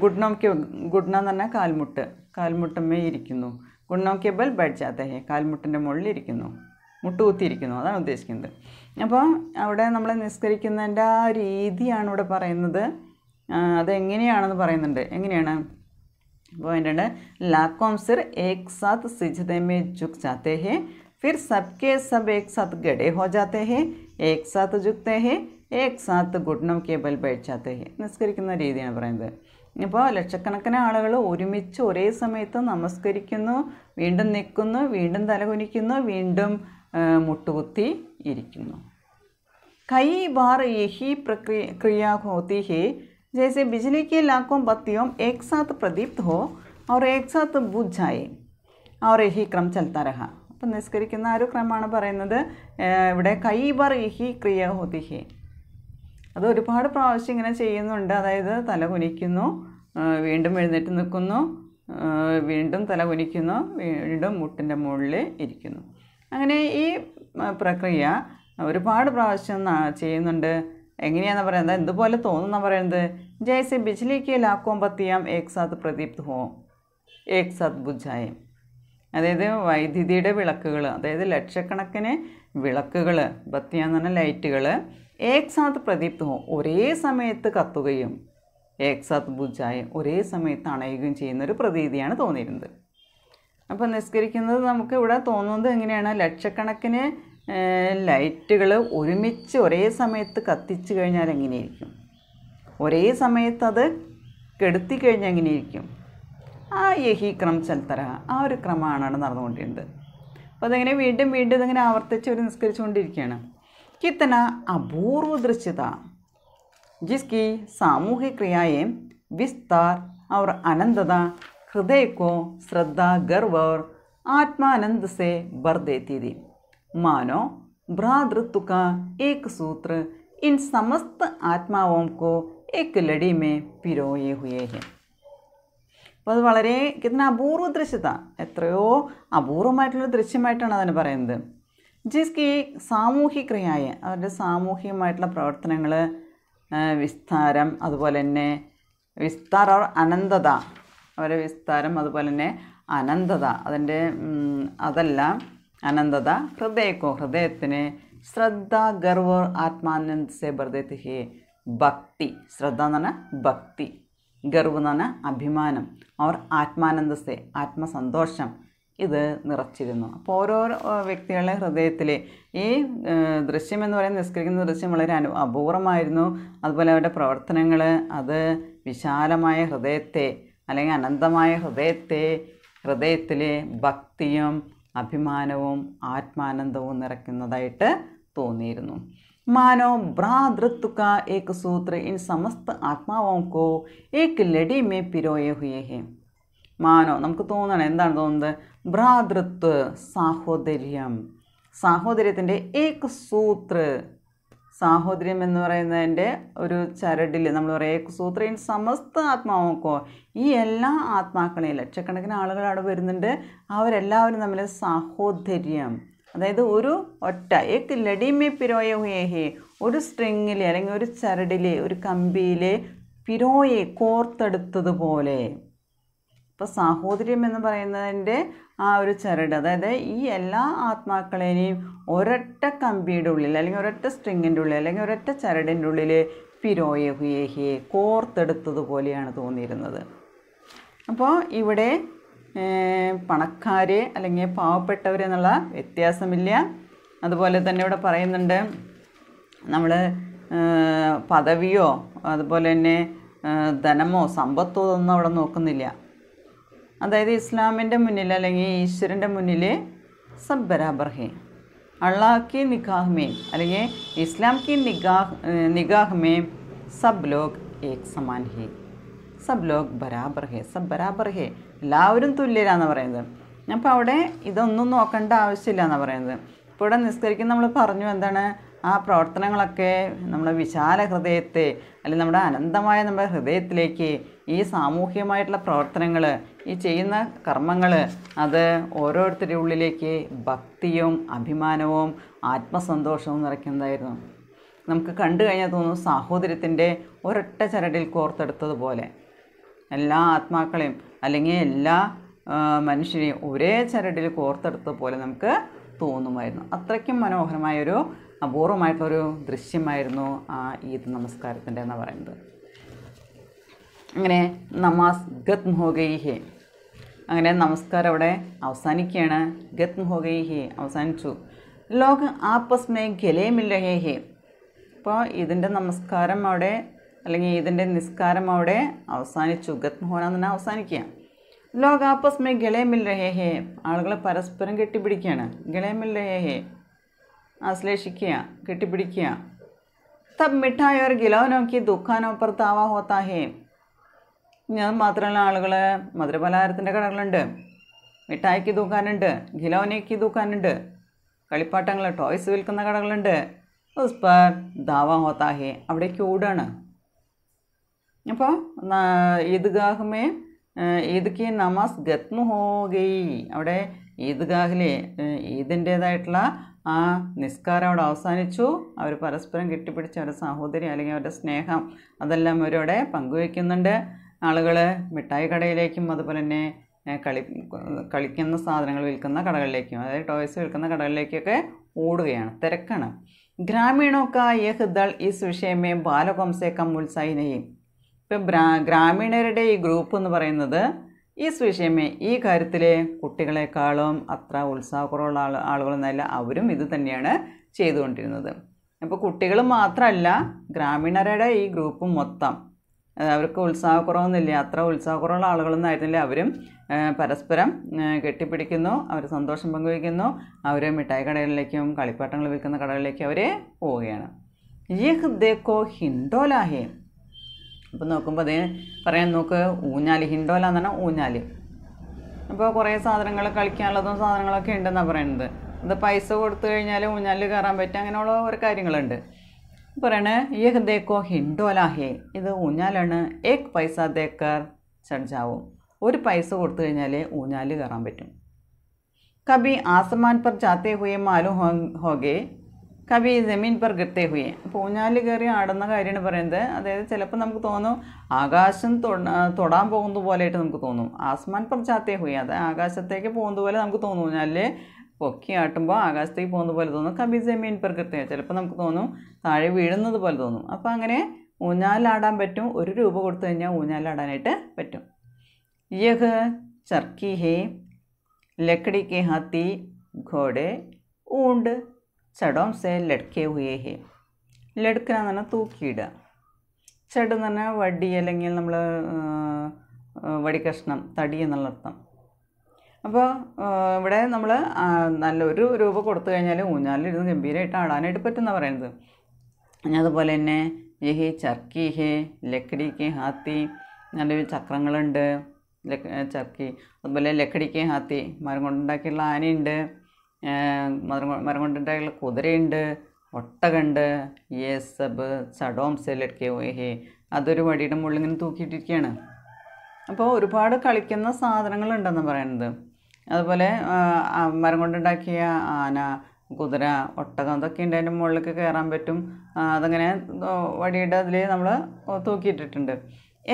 ഗുഡ്നോം കെ ഗുഡ്ന എന്ന് പറഞ്ഞാൽ കാൽമുട്ട് കാൽമുട്ടമ്മേ ഇരിക്കുന്നു ഗുഡ്നോം കെ ബൽ ബഡ്ജാത്ത ഹേ കാൽമുട്ടിൻ്റെ മുകളിൽ ഇരിക്കുന്നു മുട്ടുകുത്തി ഇരിക്കുന്നു അതാണ് ഉദ്ദേശിക്കുന്നത് അപ്പോൾ അവിടെ നമ്മൾ നിസ്കരിക്കുന്നതിൻ്റെ ആ രീതിയാണ് ഇവിടെ പറയുന്നത് അതെങ്ങനെയാണെന്ന് പറയുന്നുണ്ട് എങ്ങനെയാണ് પોઇન્ટને લાકોંસર એકસાથ સીજદે મે ઝુક જાતે હે ફિર સબકે સબ એકસાથ ગડે હો જાતે હે એકસાથ જુગતે હે એકસાથ ઘુટનમ કેبل બેટ જાતે હે નમસ્કારિકુન રીદીન બરાયંદ નિપો લક્ષકનકને આળગલ ઓરમિચ ઓરે સમયતે નમસ્કારિકુન વીંડુ નિક્કુન વીંડુ તલગોનિકુન વીંડુ મુટુકુતી ઇરકુન કઈ વાર યેહી પ્રકriyaa ghooti he जैसे बिजली के लाखों बत्तियों एक साथ प्रदीप्त हो और एक साथ बुझ जाए और यही क्रम चलता रहा അപ്പം നിസ്കരിക്കുന്ന ആ ഒരു ക്രമമാണ് പറയുന്നത് ഇവിടെ കൈബർ ഇഹി ക്രിയ ഹോതിഹി അത് ഒരുപാട് പ്രാവശ്യം ഇങ്ങനെ ചെയ്യുന്നുണ്ട് അതായത് തല കുനിക്കുന്നു വീണ്ടും എഴുന്നേറ്റ് നിൽക്കുന്നു വീണ്ടും തല കുനിക്കുന്നു വീണ്ടും മുട്ടിൻ്റെ മുകളിൽ ഇരിക്കുന്നു അങ്ങനെ ഈ പ്രക്രിയ ഒരുപാട് പ്രാവശ്യം ചെയ്യുന്നുണ്ട് എങ്ങനെയാണെന്ന് പറയുന്നത് എന്തുപോലെ തോന്നുന്ന പറയുന്നത് जैसे बिजली के लाखों बत्तियाँ एक साथ प्रदीप्त हों ഏക് സത് ബുജായം അതായത് വൈദ്യുതിയുടെ വിളക്കുകൾ അതായത് ലക്ഷക്കണക്കിന് വിളക്കുകൾ ബത്തിയ എന്ന് പറഞ്ഞ ലൈറ്റുകൾ ഏക് സാത്ത് പ്രദീപ്ത ഒരേ സമയത്ത് കത്തുകയും ഏക് സാത്ത് ബുജായം ഒരേ സമയത്ത് അണയുകയും ചെയ്യുന്നൊരു പ്രതീതിയാണ് തോന്നിയിരുന്നത് അപ്പോൾ നിസ്കരിക്കുന്നത് നമുക്ക് ഇവിടെ തോന്നുന്നത് എങ്ങനെയാണ് ലക്ഷക്കണക്കിന് ലൈറ്റുകൾ ഒരുമിച്ച് ഒരേ സമയത്ത് കത്തിച്ചു കഴിഞ്ഞാൽ എങ്ങനെയായിരിക്കും ഒരേ സമയത്ത് അത് കെടുത്തി കഴിഞ്ഞാൽ ഇരിക്കും ആ യഹി ക്രം ചൽത്തര ആ ഒരു ക്രമമാണ് നടന്നുകൊണ്ടിരുന്നത് അപ്പോൾ അതെങ്ങനെ വീണ്ടും വീണ്ടും ഇതിങ്ങനെ ആവർത്തിച്ച് ഒരു നിസ്കരിച്ചുകൊണ്ടിരിക്കുകയാണ് കിത്തന അപൂർവ ദൃശ്യത ജിസ്കി സാമൂഹ്യ ക്രിയായെ വിസ്താർ അവർ അനന്തത ഹൃദയക്കോ ശ്രദ്ധ ഗർവർ और आत्मानंद से भर देती थी मानो भ्रातृत्व का एक सूत्र इन समस्त आत्माओं को एक लड़ी में पिरोए हुए हैं അപ്പോൾ അത് വളരെ കിട്ടുന്ന അപൂർവ ദൃശ്യത എത്രയോ അപൂർവമായിട്ടുള്ള ദൃശ്യമായിട്ടാണ് അതിന് പറയുന്നത് ജിസ്കി സാമൂഹികക്രിയായ അവരുടെ സാമൂഹികമായിട്ടുള്ള പ്രവർത്തനങ്ങൾ വിസ്താരം അതുപോലെ തന്നെ വിസ്താര അനന്തത അവരുടെ വിസ്താരം അതുപോലെ തന്നെ അനന്തത അതിൻ്റെ അതല്ല അനന്തത ഹൃദയക്കോ ഹൃദയത്തിന് ശ്രദ്ധ ഗർവ് ആത്മാനന്ദ സെ ബർദത്ത് ഭക്തി ശ്രദ്ധ എന്ന് പറഞ്ഞാൽ ഭക്തി ഗർവ് എന്ന് പറഞ്ഞാൽ അഭിമാനം അവർ ആത്മാനന്ദത്തെ ആത്മസന്തോഷം ഇത് നിറച്ചിരുന്നു അപ്പോൾ ഓരോ വ്യക്തികളുടെ ഹൃദയത്തിൽ ഈ ദൃശ്യം എന്ന് പറയുന്ന നിസ്കരിക്കുന്ന ദൃശ്യം വളരെ അനു അപൂർവമായിരുന്നു അതുപോലെ അവരുടെ പ്രവർത്തനങ്ങൾ അത് വിശാലമായ ഹൃദയത്തെ അല്ലെങ്കിൽ അനന്തമായ ഹൃദയത്തെ ഹൃദയത്തിലെ ഭക്തിയും അഭിമാനവും ആത്മാനന്ദവും നിറയ്ക്കുന്നതായിട്ട് തോന്നിയിരുന്നു मानो भ्रातृत्व का एक सूत्र इन समस्त आत्माओं को एक लड़ी में पिरोए हुए ഹേ മാനോ നമുക്ക് തോന്നണം എന്താണ് തോന്നുന്നത് ഭ്രാതൃത്വ സാഹോദര്യം സാഹോദര്യത്തിൻ്റെ ഏക് സൂത്ര സാഹോദര്യം എന്ന് പറയുന്നതിൻ്റെ ഒരു ചരടിൽ നമ്മൾ പറയും ഏക് സൂത്ര ഇൻ സമസ്ത ആത്മാവോക്കോ ഈ എല്ലാ ആത്മാക്കളെയും ലക്ഷക്കണക്കിന് ആളുകൾ അവിടെ വരുന്നുണ്ട് അവരെല്ലാവരും തമ്മിൽ സാഹോദര്യം അതായത് ഒരു ഒറ്റ ഏക്ക് ലടിമേ പിരോയ ഹുയേഹേ ഒരു സ്ട്രിങ്ങിൽ അല്ലെങ്കിൽ ഒരു ചരടിൽ ഒരു കമ്പിയിൽ പിരോയെ കോർത്തെടുത്തതുപോലെ ഇപ്പോൾ സാഹോദര്യം എന്ന് പറയുന്നതിൻ്റെ ആ ഒരു ചരട് അതായത് ഈ എല്ലാ ആത്മാക്കളെയും ഒരൊറ്റ കമ്പിയുടെ ഉള്ളിൽ അല്ലെങ്കിൽ ഒരൊറ്റ സ്ട്രിങ്ങിൻ്റെ ഉള്ളിൽ അല്ലെങ്കിൽ ഒരൊറ്റ ചരടിൻ്റെ ഉള്ളിൽ പിരോയ ഹുയേഹിയെ കോർത്തെടുത്തതുപോലെയാണ് തോന്നിയിരുന്നത് അപ്പോൾ ഇവിടെ പണക്കാർ അല്ലെങ്കിൽ പാവപ്പെട്ടവർ എന്നുള്ള വ്യത്യാസമില്ല അതുപോലെ തന്നെ ഇവിടെ പറയുന്നുണ്ട് നമ്മൾ പദവിയോ അതുപോലെ തന്നെ ധനമോ സമ്പത്തോ ഒന്നും അവിടെ നോക്കുന്നില്ല അതായത് ഇസ്ലാമിൻ്റെ മുന്നിൽ അല്ലെങ്കിൽ ഈശ്വരൻ്റെ മുന്നിൽ സബ്ബരാബർഹി അള്ളാഹ്ക്കി നിഗാഹ്മേ അല്ലെങ്കിൽ ഇസ്ലാം കി നിഗാഹ് നിഗാഹ്മേ സബ് ലോക് ഏക് സമാൻ ഹേ സബ് ലോക് ബരാബർ ഹേ സബ് ബരാബർ ഹേ എല്ലാവരും തുല്യരാന്ന് പറയുന്നത് അപ്പോൾ അവിടെ ഇതൊന്നും നോക്കേണ്ട ആവശ്യമില്ല എന്നാണ് പറയുന്നത് ഇപ്പോൾ ഇവിടെ നിസ്കരിക്കുന്ന നമ്മൾ പറഞ്ഞു എന്താണ് ആ പ്രവർത്തനങ്ങളൊക്കെ നമ്മുടെ വിശാല ഹൃദയത്തെ അല്ലെങ്കിൽ നമ്മുടെ അനന്തമായ നമ്മുടെ ഹൃദയത്തിലേക്ക് ഈ സാമൂഹ്യമായിട്ടുള്ള പ്രവർത്തനങ്ങൾ ഈ ചെയ്യുന്ന കർമ്മങ്ങൾ അത് ഓരോരുത്തരുടെ ഉള്ളിലേക്ക് ഭക്തിയും അഭിമാനവും ആത്മസന്തോഷവും നിറയ്ക്കുന്നതായിരുന്നു നമുക്ക് കണ്ടു കഴിഞ്ഞാൽ തോന്നുന്നു സാഹോദര്യത്തിൻ്റെ ഒരൊറ്റ ചരടിൽ കോർത്തെടുത്തതുപോലെ എല്ലാ ആത്മാക്കളെയും അല്ലെങ്കിൽ എല്ലാ മനുഷ്യരെയും ഒരേ ചരടിൽ കോർത്തെടുത്ത പോലെ നമുക്ക് തോന്നുമായിരുന്നു അത്രയ്ക്കും മനോഹരമായൊരു അപൂർവമായിട്ടുള്ളൊരു ദൃശ്യമായിരുന്നു ആ ഈദ് നമസ്കാരത്തിൻ്റെ എന്ന് പറയുന്നത് അങ്ങനെ നമാസ് ഗത് മുഹോഗൈഹെ അങ്ങനെ നമസ്കാരം അവിടെ അവസാനിക്കുകയാണ് ഗത് മുഹോഗൈഹെ അവസാനിച്ചു ലോക ആപ്പസ്മേ ഗലേമില്ലഹേഹെ അപ്പോൾ ഇതിൻ്റെ നമസ്കാരം അവിടെ അല്ലെങ്കിൽ ഇതിൻ്റെ നിസ്കാരം അവിടെ അവസാനിച്ചു ഗത്മോഹന എന്ന് തന്നെ അവസാനിക്കുക ലോക ആപ്പസ് മേ ഗളേമിൽ രഹേഹേ ആളുകൾ പരസ്പരം കെട്ടിപ്പിടിക്കുകയാണ് ഗളേമിൽ ഹേ ആശ്ലേഷിക്കുക കെട്ടിപ്പിടിക്കുക തബ് മിഠായി ഒരു നോക്കി ദുഃഖാനോപ്പർ താവാ ഹോത്താഹേ ഞാൻ മാത്രമല്ല ആളുകൾ മധുരപലഹാരത്തിൻ്റെ കടകളുണ്ട് മിഠായിക്ക് തൂക്കാനുണ്ട് ഗിലോനയ്ക്ക് തൂക്കാനുണ്ട് കളിപ്പാട്ടങ്ങൾ ടോയ്സ് വിൽക്കുന്ന കടകളുണ്ട് ഉസ്പർ ദാവാ ഹോത്താഹേ അവിടേക്ക് ഓടാണ് അപ്പോൾ ഈദ്ഗാഹുമേ ഈദ്ക്ക് നമാസ് ഗത്മു ഹോഗൈ അവിടെ ഈദ്ഗാഹിലെ ഈദിൻ്റേതായിട്ടുള്ള ആ നിസ്കാരം അവിടെ അവസാനിച്ചു അവർ പരസ്പരം കെട്ടിപ്പിടിച്ച് അവരുടെ സഹോദരി അല്ലെങ്കിൽ അവരുടെ സ്നേഹം അതെല്ലാം അവരവിടെ പങ്കുവയ്ക്കുന്നുണ്ട് ആളുകൾ മിഠായി കടയിലേക്കും അതുപോലെ തന്നെ കളി കളിക്കുന്ന സാധനങ്ങൾ വിൽക്കുന്ന കടകളിലേക്കും അതായത് ടോയ്സ് വിൽക്കുന്ന കടകളിലേക്കൊക്കെ ഓടുകയാണ് തിരക്കാണ് ഗ്രാമീണോക്ക ഏഹ് ദൾ ഈസ് വിഷയമേ ബാലകംസേക്കം ഉത്സാഹിനെയും ഇപ്പം ഗ്രാമീണരുടെ ഈ ഗ്രൂപ്പ് എന്ന് പറയുന്നത് ഈ വിഷയമേ ഈ കാര്യത്തിൽ കുട്ടികളെക്കാളും അത്ര ഉത്സാഹക്കുറവുള്ള ആൾ ആളുകളെന്നല്ല അവരും ഇത് തന്നെയാണ് ചെയ്തുകൊണ്ടിരുന്നത് അപ്പോൾ കുട്ടികൾ മാത്രമല്ല ഗ്രാമീണരുടെ ഈ ഗ്രൂപ്പ് മൊത്തം അവർക്ക് ഉത്സാഹക്കുറവൊന്നുമില്ല അത്ര ഉത്സാഹക്കുറവുള്ള ആളുകളൊന്നും ആയിരുന്നില്ല അവരും പരസ്പരം കെട്ടിപ്പിടിക്കുന്നു അവർ സന്തോഷം പങ്കുവയ്ക്കുന്നു അവർ മിഠായി കടകളിലേക്കും കളിപ്പാട്ടങ്ങൾ വിൽക്കുന്ന കടകളിലേക്കും അവർ പോവുകയാണ് യഹ് ദേക്കോ ഹിൻഡോലാഹേ അപ്പോൾ നോക്കുമ്പോൾ അത് പറയാൻ നോക്ക് ഊഞ്ഞാൽ ഹിൻഡോല എന്ന് പറഞ്ഞാൽ ഊഞ്ഞാൽ അപ്പോൾ കുറേ സാധനങ്ങൾ കളിക്കാനുള്ളതും സാധനങ്ങളൊക്കെ ഉണ്ടെന്നാണ് പറയുന്നത് അത് പൈസ കൊടുത്തു കഴിഞ്ഞാൽ ഊഞ്ഞാലിൽ കയറാൻ പറ്റും അങ്ങനെയുള്ള ഓരോ കാര്യങ്ങളുണ്ട് പറയണേ ഏക് ദേക്കോ ഹിൻഡോല ഹേ ഇത് ഊഞ്ഞാലാണ് ഏക് പൈസ ദേക്കർ ചർജാവും ഒരു പൈസ കൊടുത്തു കഴിഞ്ഞാൽ ഊഞ്ഞാൽ കയറാൻ പറ്റും കബി ആസമാൻ പർ ചാത്തേ ഹുയെ ഹോ ഹോഗേ കവി ജമീൻ പർ ഗത്തെ ഹുയെ അപ്പോൾ ഊഞ്ഞാല് കയറി ആടുന്ന കാര്യമാണ് പറയുന്നത് അതായത് ചിലപ്പോൾ നമുക്ക് തോന്നും ആകാശം തൊടാൻ പോകുന്നത് പോലെയായിട്ട് നമുക്ക് തോന്നും ആസ്മാൻ പർ ചാത്തെ ഹുയെ അത് ആകാശത്തേക്ക് പോകുന്നത് പോലെ നമുക്ക് തോന്നും ഊഞ്ഞാലിൽ പൊക്കി ആട്ടുമ്പോൾ ആകാശത്തേക്ക് പോകുന്നത് പോലെ തോന്നും കവി ജമീൻ പർ ഗത്തെ ചിലപ്പോൾ നമുക്ക് തോന്നും താഴെ വീഴുന്നത് പോലെ തോന്നും അപ്പോൾ അങ്ങനെ ഊഞ്ഞാലാടാൻ പറ്റും ഒരു രൂപ കൊടുത്തു കഴിഞ്ഞാൽ ഊഞ്ഞാലാടാനായിട്ട് പറ്റും യഹ് ചർക്കി ഹേ ലക്കടി കെ ഹാത്തി ഘോടെ ഊണ്ട് ചടോം സേ ലഡ്ക്കെ ഹുയേ ഹേ ലഡ്ക്കന പറഞ്ഞാൽ തൂക്കിയിടുക ചട് എന്ന് പറഞ്ഞാൽ വടി അല്ലെങ്കിൽ നമ്മൾ വടികഷ്ണം തടി എന്നുള്ള അർത്ഥം അപ്പോൾ ഇവിടെ നമ്മൾ നല്ലൊരു രൂപ കൊടുത്തു കഴിഞ്ഞാൽ ഊഞ്ഞാലിരുന്ന് ഗംഭീരമായിട്ട് ആടാനായിട്ട് പറ്റുന്ന പറയുന്നത് അതുപോലെ തന്നെ യഹി ചർക്കി ഹേ ലക്കടിക്ക് ഹാത്തി നല്ലൊരു ചക്രങ്ങളുണ്ട് ചർക്കി അതുപോലെ ലക്കടിക്ക് ഹാത്തി മരം കൊണ്ടുണ്ടാക്കിയുള്ള ആനയുണ്ട് മരം മരം കൊണ്ടുണ്ടായുള്ള കുതിരയുണ്ട് ഒട്ടകുണ്ട് യേസബ് ചടോം സെലക്കെ ഓഹേ അതൊരു വടിയുടെ മുകളിൽ ഇങ്ങനെ തൂക്കിയിട്ടിരിക്കുകയാണ് അപ്പോൾ ഒരുപാട് കളിക്കുന്ന സാധനങ്ങളുണ്ടെന്ന് പറയുന്നത് അതുപോലെ മരം കൊണ്ടുണ്ടാക്കിയ ആന കുതിര ഒട്ടകം അതൊക്കെ ഉണ്ട് അതിൻ്റെ മുകളിലേക്ക് കയറാൻ പറ്റും അതങ്ങനെ വടിയുടെ അതിൽ നമ്മൾ തൂക്കിയിട്ടിട്ടുണ്ട്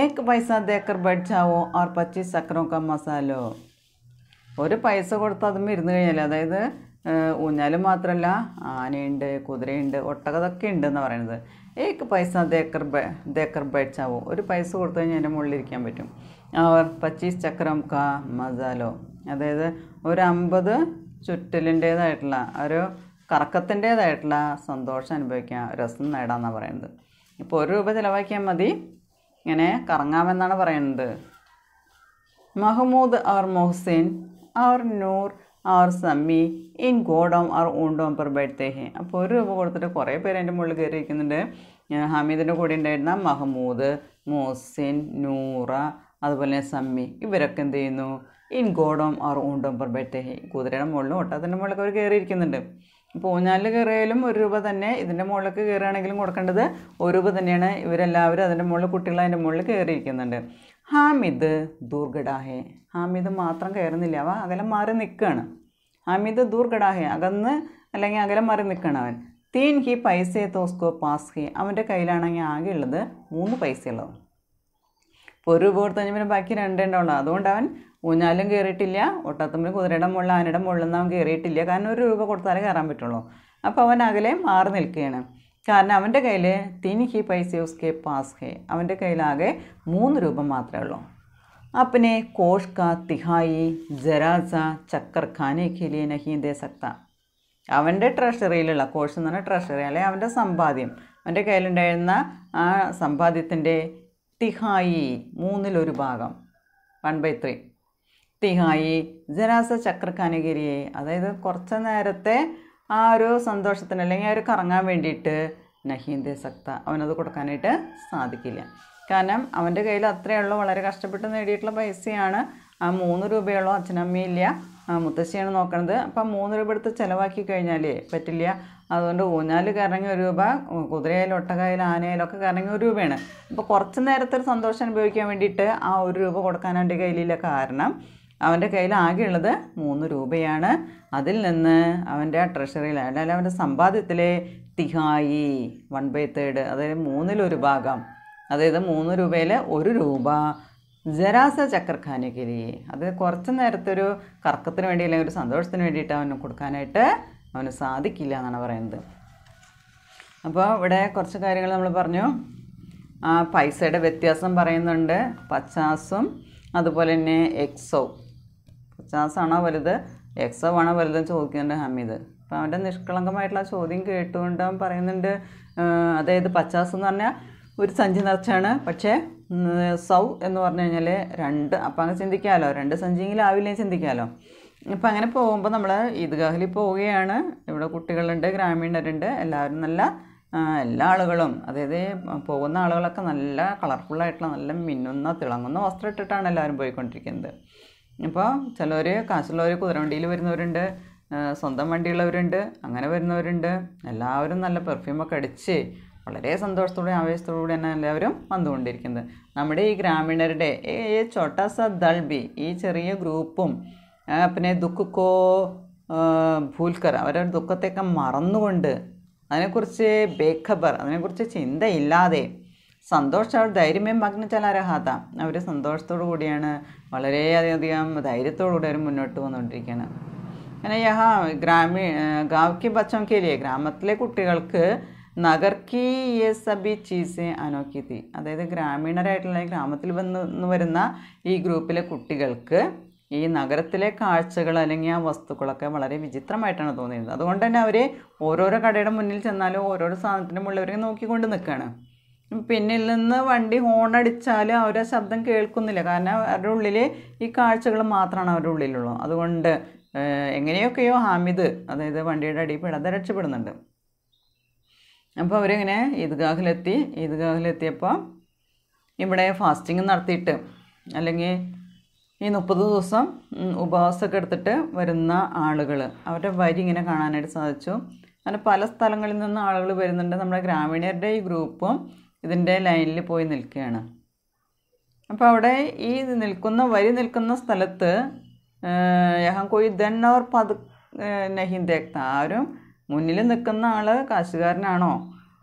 ഏക് പൈസ ദേക്കർ ബഡ്ജാവോ ചാവോ ഓർ പച്ചീസ് അക്രോ മസാലോ ഒരു പൈസ കൊടുത്ത് അതും ഇരുന്ന് കഴിഞ്ഞാൽ അതായത് ഊഞ്ഞാലും മാത്രമല്ല ആനയുണ്ട് കുതിരയുണ്ട് ഒട്ടകതൊക്കെ ഉണ്ട് എന്ന് പറയുന്നത് ഏക്ക് പൈസ ദേക്കർ ദേക്കർ ബൈറ്റ്സാവോ ഒരു പൈസ കൊടുത്തു കഴിഞ്ഞാൽ അതിൻ്റെ മുകളിൽ ഇരിക്കാൻ പറ്റും അവർ പച്ചീസ് ചക്രം കാ മസാലോ അതായത് ഒരു അമ്പത് ചുറ്റലിൻ്റേതായിട്ടുള്ള ഒരു കറക്കത്തിൻ്റേതായിട്ടുള്ള സന്തോഷം അനുഭവിക്കാം രസം നേടാമെന്നാണ് പറയുന്നത് ഇപ്പോൾ ഒരു രൂപ ചിലവാക്കിയാൽ മതി ഇങ്ങനെ കറങ്ങാമെന്നാണ് പറയുന്നത് മഹ്മൂദ് അവർ മൊഹ്സിൻ അവർ നൂർ അവർ സമ്മി ഇൻ ഗോഡോം അവർ ഊണ്ടോം പെർ ബെഡ്തേഹി അപ്പോൾ ഒരു രൂപ കൊടുത്തിട്ട് കുറേ പേര് എൻ്റെ മുകളിൽ കയറിയിരിക്കുന്നുണ്ട് ഹമീദിൻ്റെ കൂടെ ഉണ്ടായിരുന്ന മഹമൂദ് മോസിൻ നൂറ അതുപോലെ സമ്മി ഇവരൊക്കെ എന്ത് ചെയ്യുന്നു ഇൻ ഗോഡോം അവർ ഊണ്ടോം പെർ ബെഡ്തേഹി കുതിരയുടെ മുകളിലും ഒട്ടത്തിൻ്റെ മുകളിലൊക്കെ അവർ കയറിയിരിക്കുന്നുണ്ട് പൂഞ്ഞാലിൽ കയറിയാലും ഒരു രൂപ തന്നെ ഇതിൻ്റെ മുകളിലേക്ക് കയറുകയാണെങ്കിലും കൊടുക്കേണ്ടത് ഒരു രൂപ തന്നെയാണ് ഇവരെല്ലാവരും അതിൻ്റെ മുകളിൽ കുട്ടികൾ അതിൻ്റെ മുകളിൽ കയറിയിരിക്കുന്നുണ്ട് ഹാമിദ് ദൂർഗഡാഹെ ഹാമിദ് മാത്രം കയറുന്നില്ല അവ അകലം മാറി നിൽക്കുകയാണ് ഹാമിദ് ദൂർഗഡാഹെ അകന്ന് അല്ലെങ്കിൽ അകലം മാറി നിൽക്കുകയാണ് അവൻ തീൻ ഹി പൈസ തോസ്കോ പാസ് ഹി അവൻ്റെ കയ്യിലാണെങ്കിൽ ആകെ ഉള്ളത് മൂന്ന് പൈസ ഉള്ളത് ഇപ്പോൾ ഒരു ഉപവർത്തനം ബാക്കി രണ്ടേ ഉണ്ടാവുള്ളൂ അതുകൊണ്ട് അവൻ ഊഞ്ഞാലും കയറിയിട്ടില്ല ഒട്ടത്തമ്പിൽ കുതിരയുടെ മുകളിൽ ആനയുടെ മുകളിൽ നിന്ന് അവൻ കയറിയിട്ടില്ല കാരണം ഒരു രൂപ കൊടുത്താലേ കയറാൻ പറ്റുള്ളൂ അപ്പോൾ അവൻ അകലെ മാറി നിൽക്കുകയാണ് കാരണം അവൻ്റെ കയ്യിൽ ഹി പൈസ കെ പാസ് ഹേ അവൻ്റെ കയ്യിലാകെ മൂന്ന് രൂപ മാത്രമേ ഉള്ളൂ അപ്പനെ കോഷ് का तिहाई जरा सा चक्कर खाने के लिए नहीं दे सकता അവൻ്റെ ട്രഷറിയിലുള്ള കോഴ്സ് എന്ന് പറഞ്ഞാൽ ട്രഷറി അല്ലെ അവൻ്റെ സമ്പാദ്യം അവൻ്റെ കയ്യിലുണ്ടായിരുന്ന ആ സമ്പാദ്യത്തിൻ്റെ തിഹായി മൂന്നിലൊരു ഭാഗം വൺ ബൈ ത്രീ തിഹായി ജരാസ ചക്രക്കാനഗിരിയെ അതായത് കുറച്ച് നേരത്തെ ആ ഒരു സന്തോഷത്തിന് അല്ലെങ്കിൽ അവർ കറങ്ങാൻ വേണ്ടിയിട്ട് നഹീന്ദ സക്ത അവനത് കൊടുക്കാനായിട്ട് സാധിക്കില്ല കാരണം അവൻ്റെ കയ്യിൽ ഉള്ളൂ വളരെ കഷ്ടപ്പെട്ട് നേടിയിട്ടുള്ള പൈസയാണ് ആ മൂന്ന് രൂപയുള്ളൂ അച്ഛനമ്മയില്ല മുത്തശ്ശിയാണ് നോക്കണത് അപ്പം മൂന്ന് രൂപ എടുത്ത് ചിലവാക്കി കഴിഞ്ഞാലേ പറ്റില്ല അതുകൊണ്ട് ഊഞ്ഞാൽ കറങ്ങി ഒരു രൂപ കുതിരയായാലും ഒട്ടകായാലും ആനയായാലും ഒക്കെ കറങ്ങി ഒരു രൂപയാണ് അപ്പോൾ കുറച്ച് നേരത്തെ ഒരു സന്തോഷം അനുഭവിക്കാൻ വേണ്ടിയിട്ട് ആ ഒരു രൂപ കൊടുക്കാനാൻ്റെ കയ്യിലില്ല കാരണം അവൻ്റെ കയ്യിൽ ആകെയുള്ളത് മൂന്ന് രൂപയാണ് അതിൽ നിന്ന് അവൻ്റെ ട്രഷറിയിൽ അല്ലെങ്കിൽ അവൻ്റെ സമ്പാദ്യത്തിലെ തിഹായി വൺ ബൈ തേർഡ് അതായത് മൂന്നിലൊരു ഭാഗം അതായത് മൂന്ന് രൂപയിൽ ഒരു രൂപ ജരാസ ചക്രഖാനഗിരി അത് കുറച്ച് നേരത്തെ ഒരു കർക്കത്തിന് വേണ്ടി അല്ലെങ്കിൽ ഒരു സന്തോഷത്തിന് വേണ്ടിയിട്ട് അവന് കൊടുക്കാനായിട്ട് അവന് സാധിക്കില്ല എന്നാണ് പറയുന്നത് അപ്പോൾ ഇവിടെ കുറച്ച് കാര്യങ്ങൾ നമ്മൾ പറഞ്ഞു ആ പൈസയുടെ വ്യത്യാസം പറയുന്നുണ്ട് പച്ചാസും അതുപോലെ തന്നെ എക്സോ ഷാസ് ആണോ വലുത് എക്സോ ആണോ വലുതെന്ന് ചോദിക്കുന്നുണ്ട് ഹമീദ് അപ്പം അവൻ്റെ നിഷ്കളങ്കമായിട്ടുള്ള ചോദ്യം കേട്ടുകൊണ്ട് അവൻ പറയുന്നുണ്ട് അതായത് പച്ചാസ് എന്ന് പറഞ്ഞാൽ ഒരു സഞ്ചി നിറച്ചാണ് പക്ഷേ സൗ എന്ന് പറഞ്ഞു കഴിഞ്ഞാൽ രണ്ട് അപ്പം അങ്ങ് ചിന്തിക്കാമല്ലോ രണ്ട് സഞ്ചിയെങ്കിലും ആവില്ലേ ചിന്തിക്കാമല്ലോ ഇപ്പം അങ്ങനെ പോകുമ്പോൾ നമ്മൾ ഈദ്ഗാഹിൽ പോവുകയാണ് ഇവിടെ കുട്ടികളുണ്ട് ഗ്രാമീണരുണ്ട് എല്ലാവരും നല്ല എല്ലാ ആളുകളും അതായത് പോകുന്ന ആളുകളൊക്കെ നല്ല കളർഫുള്ളായിട്ടുള്ള നല്ല മിന്നുന്ന തിളങ്ങുന്ന വസ്ത്രം ഇട്ടിട്ടാണ് എല്ലാവരും പോയിക്കൊണ്ടിരിക്കുന്നത് ഇപ്പോൾ ചിലവർ കാശുള്ളവർ വണ്ടിയിൽ വരുന്നവരുണ്ട് സ്വന്തം വണ്ടിയുള്ളവരുണ്ട് അങ്ങനെ വരുന്നവരുണ്ട് എല്ലാവരും നല്ല പെർഫ്യൂമൊക്കെ അടിച്ച് വളരെ സന്തോഷത്തോടെ ആവേശത്തോടെ തന്നെ എല്ലാവരും വന്നുകൊണ്ടിരിക്കുന്നത് നമ്മുടെ ഈ ഗ്രാമീണരുടെ ഏ ചോട്ടാസ ദൾബി ഈ ചെറിയ ഗ്രൂപ്പും പിന്നെ ദുഃഖക്കോ ഭൂൽക്കർ അവരുടെ ദുഃഖത്തെയൊക്കെ മറന്നുകൊണ്ട് അതിനെക്കുറിച്ച് ബേഖബർ അതിനെക്കുറിച്ച് ചിന്തയില്ലാതെ സന്തോഷം അവർ ധൈര്യമേ മഗ്നചലാരഹാത അവർ സന്തോഷത്തോടു കൂടിയാണ് വളരെയധികം ധൈര്യത്തോടുകൂടി അവർ മുന്നോട്ട് വന്നുകൊണ്ടിരിക്കുകയാണ് അങ്ങനെ യഹാ ഗ്രാമീ ഗാവ്ക്ക് ബച്ചോക്കേലിയെ ഗ്രാമത്തിലെ കുട്ടികൾക്ക് നഗർക്കി യെ സബി ചീസെ അനോക്കി തീ അതായത് ഗ്രാമീണരായിട്ടുള്ള ഗ്രാമത്തിൽ വന്ന് വരുന്ന ഈ ഗ്രൂപ്പിലെ കുട്ടികൾക്ക് ഈ നഗരത്തിലെ കാഴ്ചകൾ അല്ലെങ്കിൽ ആ വസ്തുക്കളൊക്കെ വളരെ വിചിത്രമായിട്ടാണ് തോന്നിയത് അതുകൊണ്ട് തന്നെ അവർ ഓരോരോ കടയുടെ മുന്നിൽ ചെന്നാലും ഓരോരോ സാധനത്തിൻ്റെ മുകളിൽ അവരെ നോക്കിക്കൊണ്ട് നിൽക്കുകയാണ് പിന്നിൽ നിന്ന് വണ്ടി ഹോൺ അടിച്ചാൽ അവരെ ശബ്ദം കേൾക്കുന്നില്ല കാരണം അവരുടെ ഉള്ളിൽ ഈ കാഴ്ചകൾ മാത്രമാണ് അവരുടെ ഉള്ളിലുള്ളൂ അതുകൊണ്ട് എങ്ങനെയൊക്കെയോ ഹാമിദ് അതായത് വണ്ടിയുടെ അടിയിൽ പെടാതെ രക്ഷപ്പെടുന്നുണ്ട് അപ്പോൾ അവരിങ്ങനെ ഈദ്ഗാഹിലെത്തി ഈദ്ഗാഹിലെത്തിയപ്പോൾ ഇവിടെ ഫാസ്റ്റിംഗ് നടത്തിയിട്ട് അല്ലെങ്കിൽ ഈ മുപ്പത് ദിവസം ഉപവാസമൊക്കെ എടുത്തിട്ട് വരുന്ന ആളുകൾ അവരുടെ വരി ഇങ്ങനെ കാണാനായിട്ട് സാധിച്ചു അങ്ങനെ പല സ്ഥലങ്ങളിൽ നിന്ന് ആളുകൾ വരുന്നുണ്ട് നമ്മുടെ ഗ്രാമീണരുടെ ഈ ഗ്രൂപ്പും ഇതിൻ്റെ ലൈനിൽ പോയി നിൽക്കുകയാണ് അപ്പോൾ അവിടെ ഈ നിൽക്കുന്ന വരി നിൽക്കുന്ന സ്ഥലത്ത് യഹങ്കോയി കോയി ദൻ അവർ പതു നഹിന്തേക്ത ആരും മുന്നിൽ നിൽക്കുന്ന ആൾ കാശുകാരനാണോ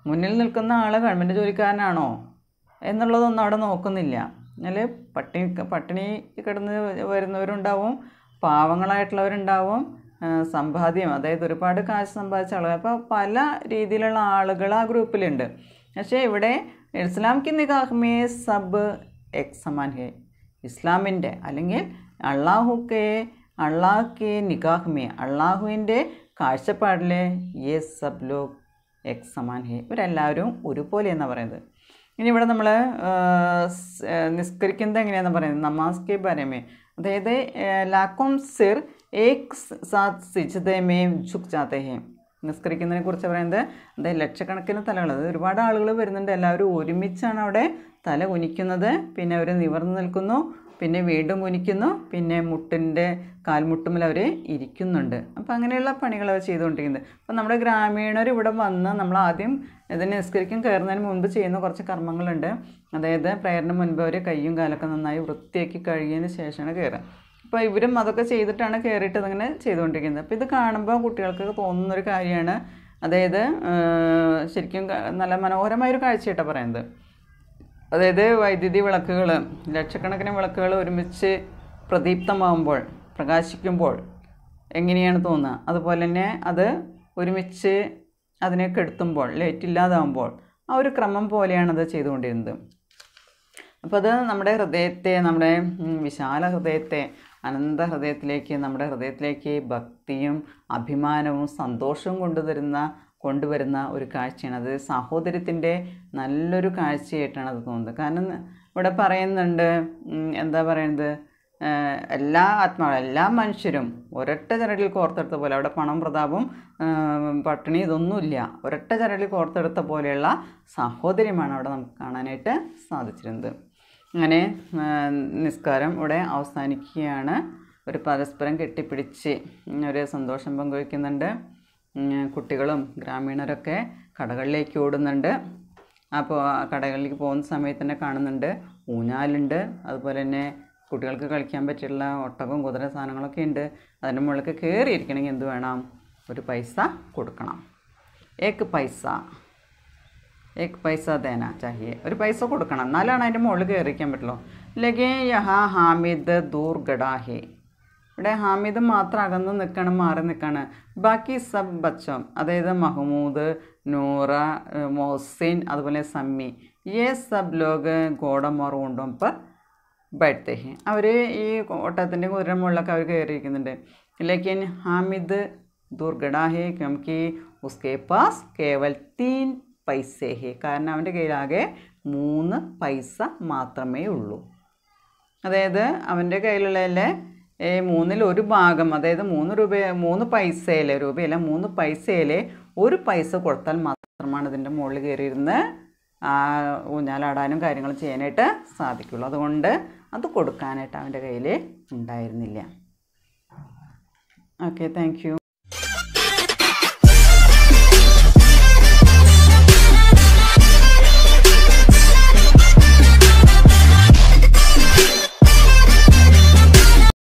മുന്നിൽ നിൽക്കുന്ന ആൾ ഗവൺമെൻറ് ജോലിക്കാരനാണോ എന്നുള്ളതൊന്നും അവിടെ നോക്കുന്നില്ല എന്നാൽ പട്ടിണി പട്ടിണി കിടന്ന് വരുന്നവരുണ്ടാവും പാവങ്ങളായിട്ടുള്ളവരുണ്ടാവും സമ്പാദ്യം അതായത് ഒരുപാട് കാശ് സമ്പാദിച്ച ആളുകൾ അപ്പോൾ പല രീതിയിലുള്ള ആളുകൾ ആ ഗ്രൂപ്പിലുണ്ട് പക്ഷേ ഇവിടെ ഇസ്ലാമിക്ക് നിഗാഹ്മേ സബ് എക്സ് സമാൻ ഇസ്ലാമിൻ്റെ അല്ലെങ്കിൽ അള്ളാഹുക്കെ അള്ളാഹ്ക്ക് നിഗാഹ്മേ അള്ളാഹുവിൻ്റെ കാഴ്ചപ്പാടിലെ യെ സബ് ലോ എക്സ് സമാൻ ഇവരെല്ലാവരും ഒരുപോലെ എന്നാണ് പറയുന്നത് ഇനി ഇവിടെ നമ്മൾ നിസ്കരിക്കുന്നത് എങ്ങനെയാണെന്ന് പറയുന്നത് നമാസ് കെ ബരമേ അതായത് ലാക്കോം സിർ ഏക് സാത് സിജതമേ ചുക് ജാത്തേ നിസ്കരിക്കുന്നതിനെ കുറിച്ച് പറയുന്നത് അതായത് ലക്ഷക്കണക്കിന് തലകൾ അത് ഒരുപാട് ആളുകൾ വരുന്നുണ്ട് എല്ലാവരും ഒരുമിച്ചാണ് അവിടെ തല കുനിക്കുന്നത് പിന്നെ അവർ നിവർന്നു നിൽക്കുന്നു പിന്നെ വീണ്ടും കുനിക്കുന്നു പിന്നെ മുട്ടിൻ്റെ കാൽമുട്ടുമ്പിൽ അവർ ഇരിക്കുന്നുണ്ട് അപ്പോൾ അങ്ങനെയുള്ള പണികൾ അവർ ചെയ്തുകൊണ്ടിരിക്കുന്നത് അപ്പോൾ നമ്മുടെ ഗ്രാമീണർ ഇവിടെ വന്ന് നമ്മൾ ആദ്യം ഇതിനെ നിസ്കരിക്കും കയറുന്നതിന് മുൻപ് ചെയ്യുന്ന കുറച്ച് കർമ്മങ്ങളുണ്ട് അതായത് പ്രേരണ മുൻപ് അവർ കയ്യും കാലൊക്കെ നന്നായി വൃത്തിയാക്കി കഴുകിയതിന് ശേഷമാണ് കയറുക അപ്പോൾ ഇവരും അതൊക്കെ ചെയ്തിട്ടാണ് കയറിയിട്ട് ഇങ്ങനെ ചെയ്തുകൊണ്ടിരിക്കുന്നത് അപ്പോൾ ഇത് കാണുമ്പോൾ കുട്ടികൾക്ക് തോന്നുന്നൊരു കാര്യമാണ് അതായത് ശരിക്കും നല്ല മനോഹരമായൊരു കാഴ്ചയായിട്ടാണ് പറയുന്നത് അതായത് വൈദ്യുതി വിളക്കുകൾ ലക്ഷക്കണക്കിന് വിളക്കുകൾ ഒരുമിച്ച് പ്രദീപ്തമാകുമ്പോൾ പ്രകാശിക്കുമ്പോൾ എങ്ങനെയാണ് തോന്നുക അതുപോലെ തന്നെ അത് ഒരുമിച്ച് അതിനെ കെടുത്തുമ്പോൾ ലൈറ്റ് ഇല്ലാതാകുമ്പോൾ ആ ഒരു ക്രമം പോലെയാണത് ചെയ്തുകൊണ്ടിരുന്നത് അപ്പോൾ അത് നമ്മുടെ ഹൃദയത്തെ നമ്മുടെ വിശാല ഹൃദയത്തെ അനന്ത ഹൃദയത്തിലേക്ക് നമ്മുടെ ഹൃദയത്തിലേക്ക് ഭക്തിയും അഭിമാനവും സന്തോഷവും കൊണ്ടുതരുന്ന കൊണ്ടുവരുന്ന ഒരു കാഴ്ചയാണ് അത് സാഹോദര്യത്തിൻ്റെ നല്ലൊരു കാഴ്ചയായിട്ടാണ് അത് തോന്നുന്നത് കാരണം ഇവിടെ പറയുന്നുണ്ട് എന്താ പറയുന്നത് എല്ലാ ആത്മാ എല്ലാ മനുഷ്യരും ഒരൊറ്റ ചരടിൽ കോർത്തെടുത്ത പോലെ അവിടെ പണം പ്രതാപം പട്ടിണി ഇതൊന്നുമില്ല ഒരൊറ്റ ചരടിൽ കോർത്തെടുത്ത പോലെയുള്ള സാഹോദര്യമാണ് അവിടെ നമുക്ക് കാണാനായിട്ട് സാധിച്ചിരുന്നത് അങ്ങനെ നിസ്കാരം ഇവിടെ അവസാനിക്കുകയാണ് ഒരു പരസ്പരം കെട്ടിപ്പിടിച്ച് ഒരു സന്തോഷം പങ്കുവയ്ക്കുന്നുണ്ട് കുട്ടികളും ഗ്രാമീണരൊക്കെ കടകളിലേക്ക് ഓടുന്നുണ്ട് അപ്പോൾ കടകളിലേക്ക് പോകുന്ന സമയത്ത് തന്നെ കാണുന്നുണ്ട് ഊഞ്ഞാലുണ്ട് അതുപോലെ തന്നെ കുട്ടികൾക്ക് കളിക്കാൻ പറ്റിയുള്ള ഒട്ടകവും കുതിര സാധനങ്ങളൊക്കെ ഉണ്ട് അതിൻ്റെ മുകളിലേക്ക് കയറിയിരിക്കണമെങ്കിൽ എന്ത് വേണം ഒരു പൈസ കൊടുക്കണം ഏക്ക് പൈസ एक पैसा देना चाहिए ഒരു പൈസ കൊടുക്കണം എന്നാലാണ് അതിൻ്റെ മുകളിൽ കയറിക്കാൻ പറ്റുള്ളൂ ലഗേ യഹാ ഹാമിദ് ദൂർ ഗഡാഹെ ഇവിടെ ഹാമിദ് മാത്രം അകന്ന് നിൽക്കണം മാറി നിൽക്കണം ബാക്കി സബ് ബച്ചം അതായത് മഹ്മൂദ് നൂറ മൊഹസിൻ അതുപോലെ സമ്മി യേ സബ് ലോഗ് ഗോഡമോർ കൊണ്ടും പർ ബൈഠത്തെ ഹെ അവർ ഈ ഓട്ടത്തിൻ്റെ കുതിരയുടെ മുകളിലൊക്കെ അവർ കയറിയിരിക്കുന്നുണ്ട് ലേക്കിൻ ഹാമിദ് ദുർഗഡാ ഹെ ക്യോംകി ഉസ്കെ പാസ് കേവൽ തീൻ പൈസേഹി കാരണം അവൻ്റെ കയ്യിലാകെ മൂന്ന് പൈസ മാത്രമേ ഉള്ളൂ അതായത് അവൻ്റെ കയ്യിലുള്ള മൂന്നിൽ ഒരു ഭാഗം അതായത് മൂന്ന് രൂപ മൂന്ന് പൈസയിലെ രൂപയിലെ മൂന്ന് പൈസയിലെ ഒരു പൈസ കൊടുത്താൽ മാത്രമാണ് ഇതിൻ്റെ മുകളിൽ കയറിയിരുന്ന് ഊഞ്ഞാലാടാനും കാര്യങ്ങൾ ചെയ്യാനായിട്ട് സാധിക്കുള്ളൂ അതുകൊണ്ട് അത് കൊടുക്കാനായിട്ട് അവൻ്റെ കയ്യിൽ ഉണ്ടായിരുന്നില്ല ഓക്കെ താങ്ക്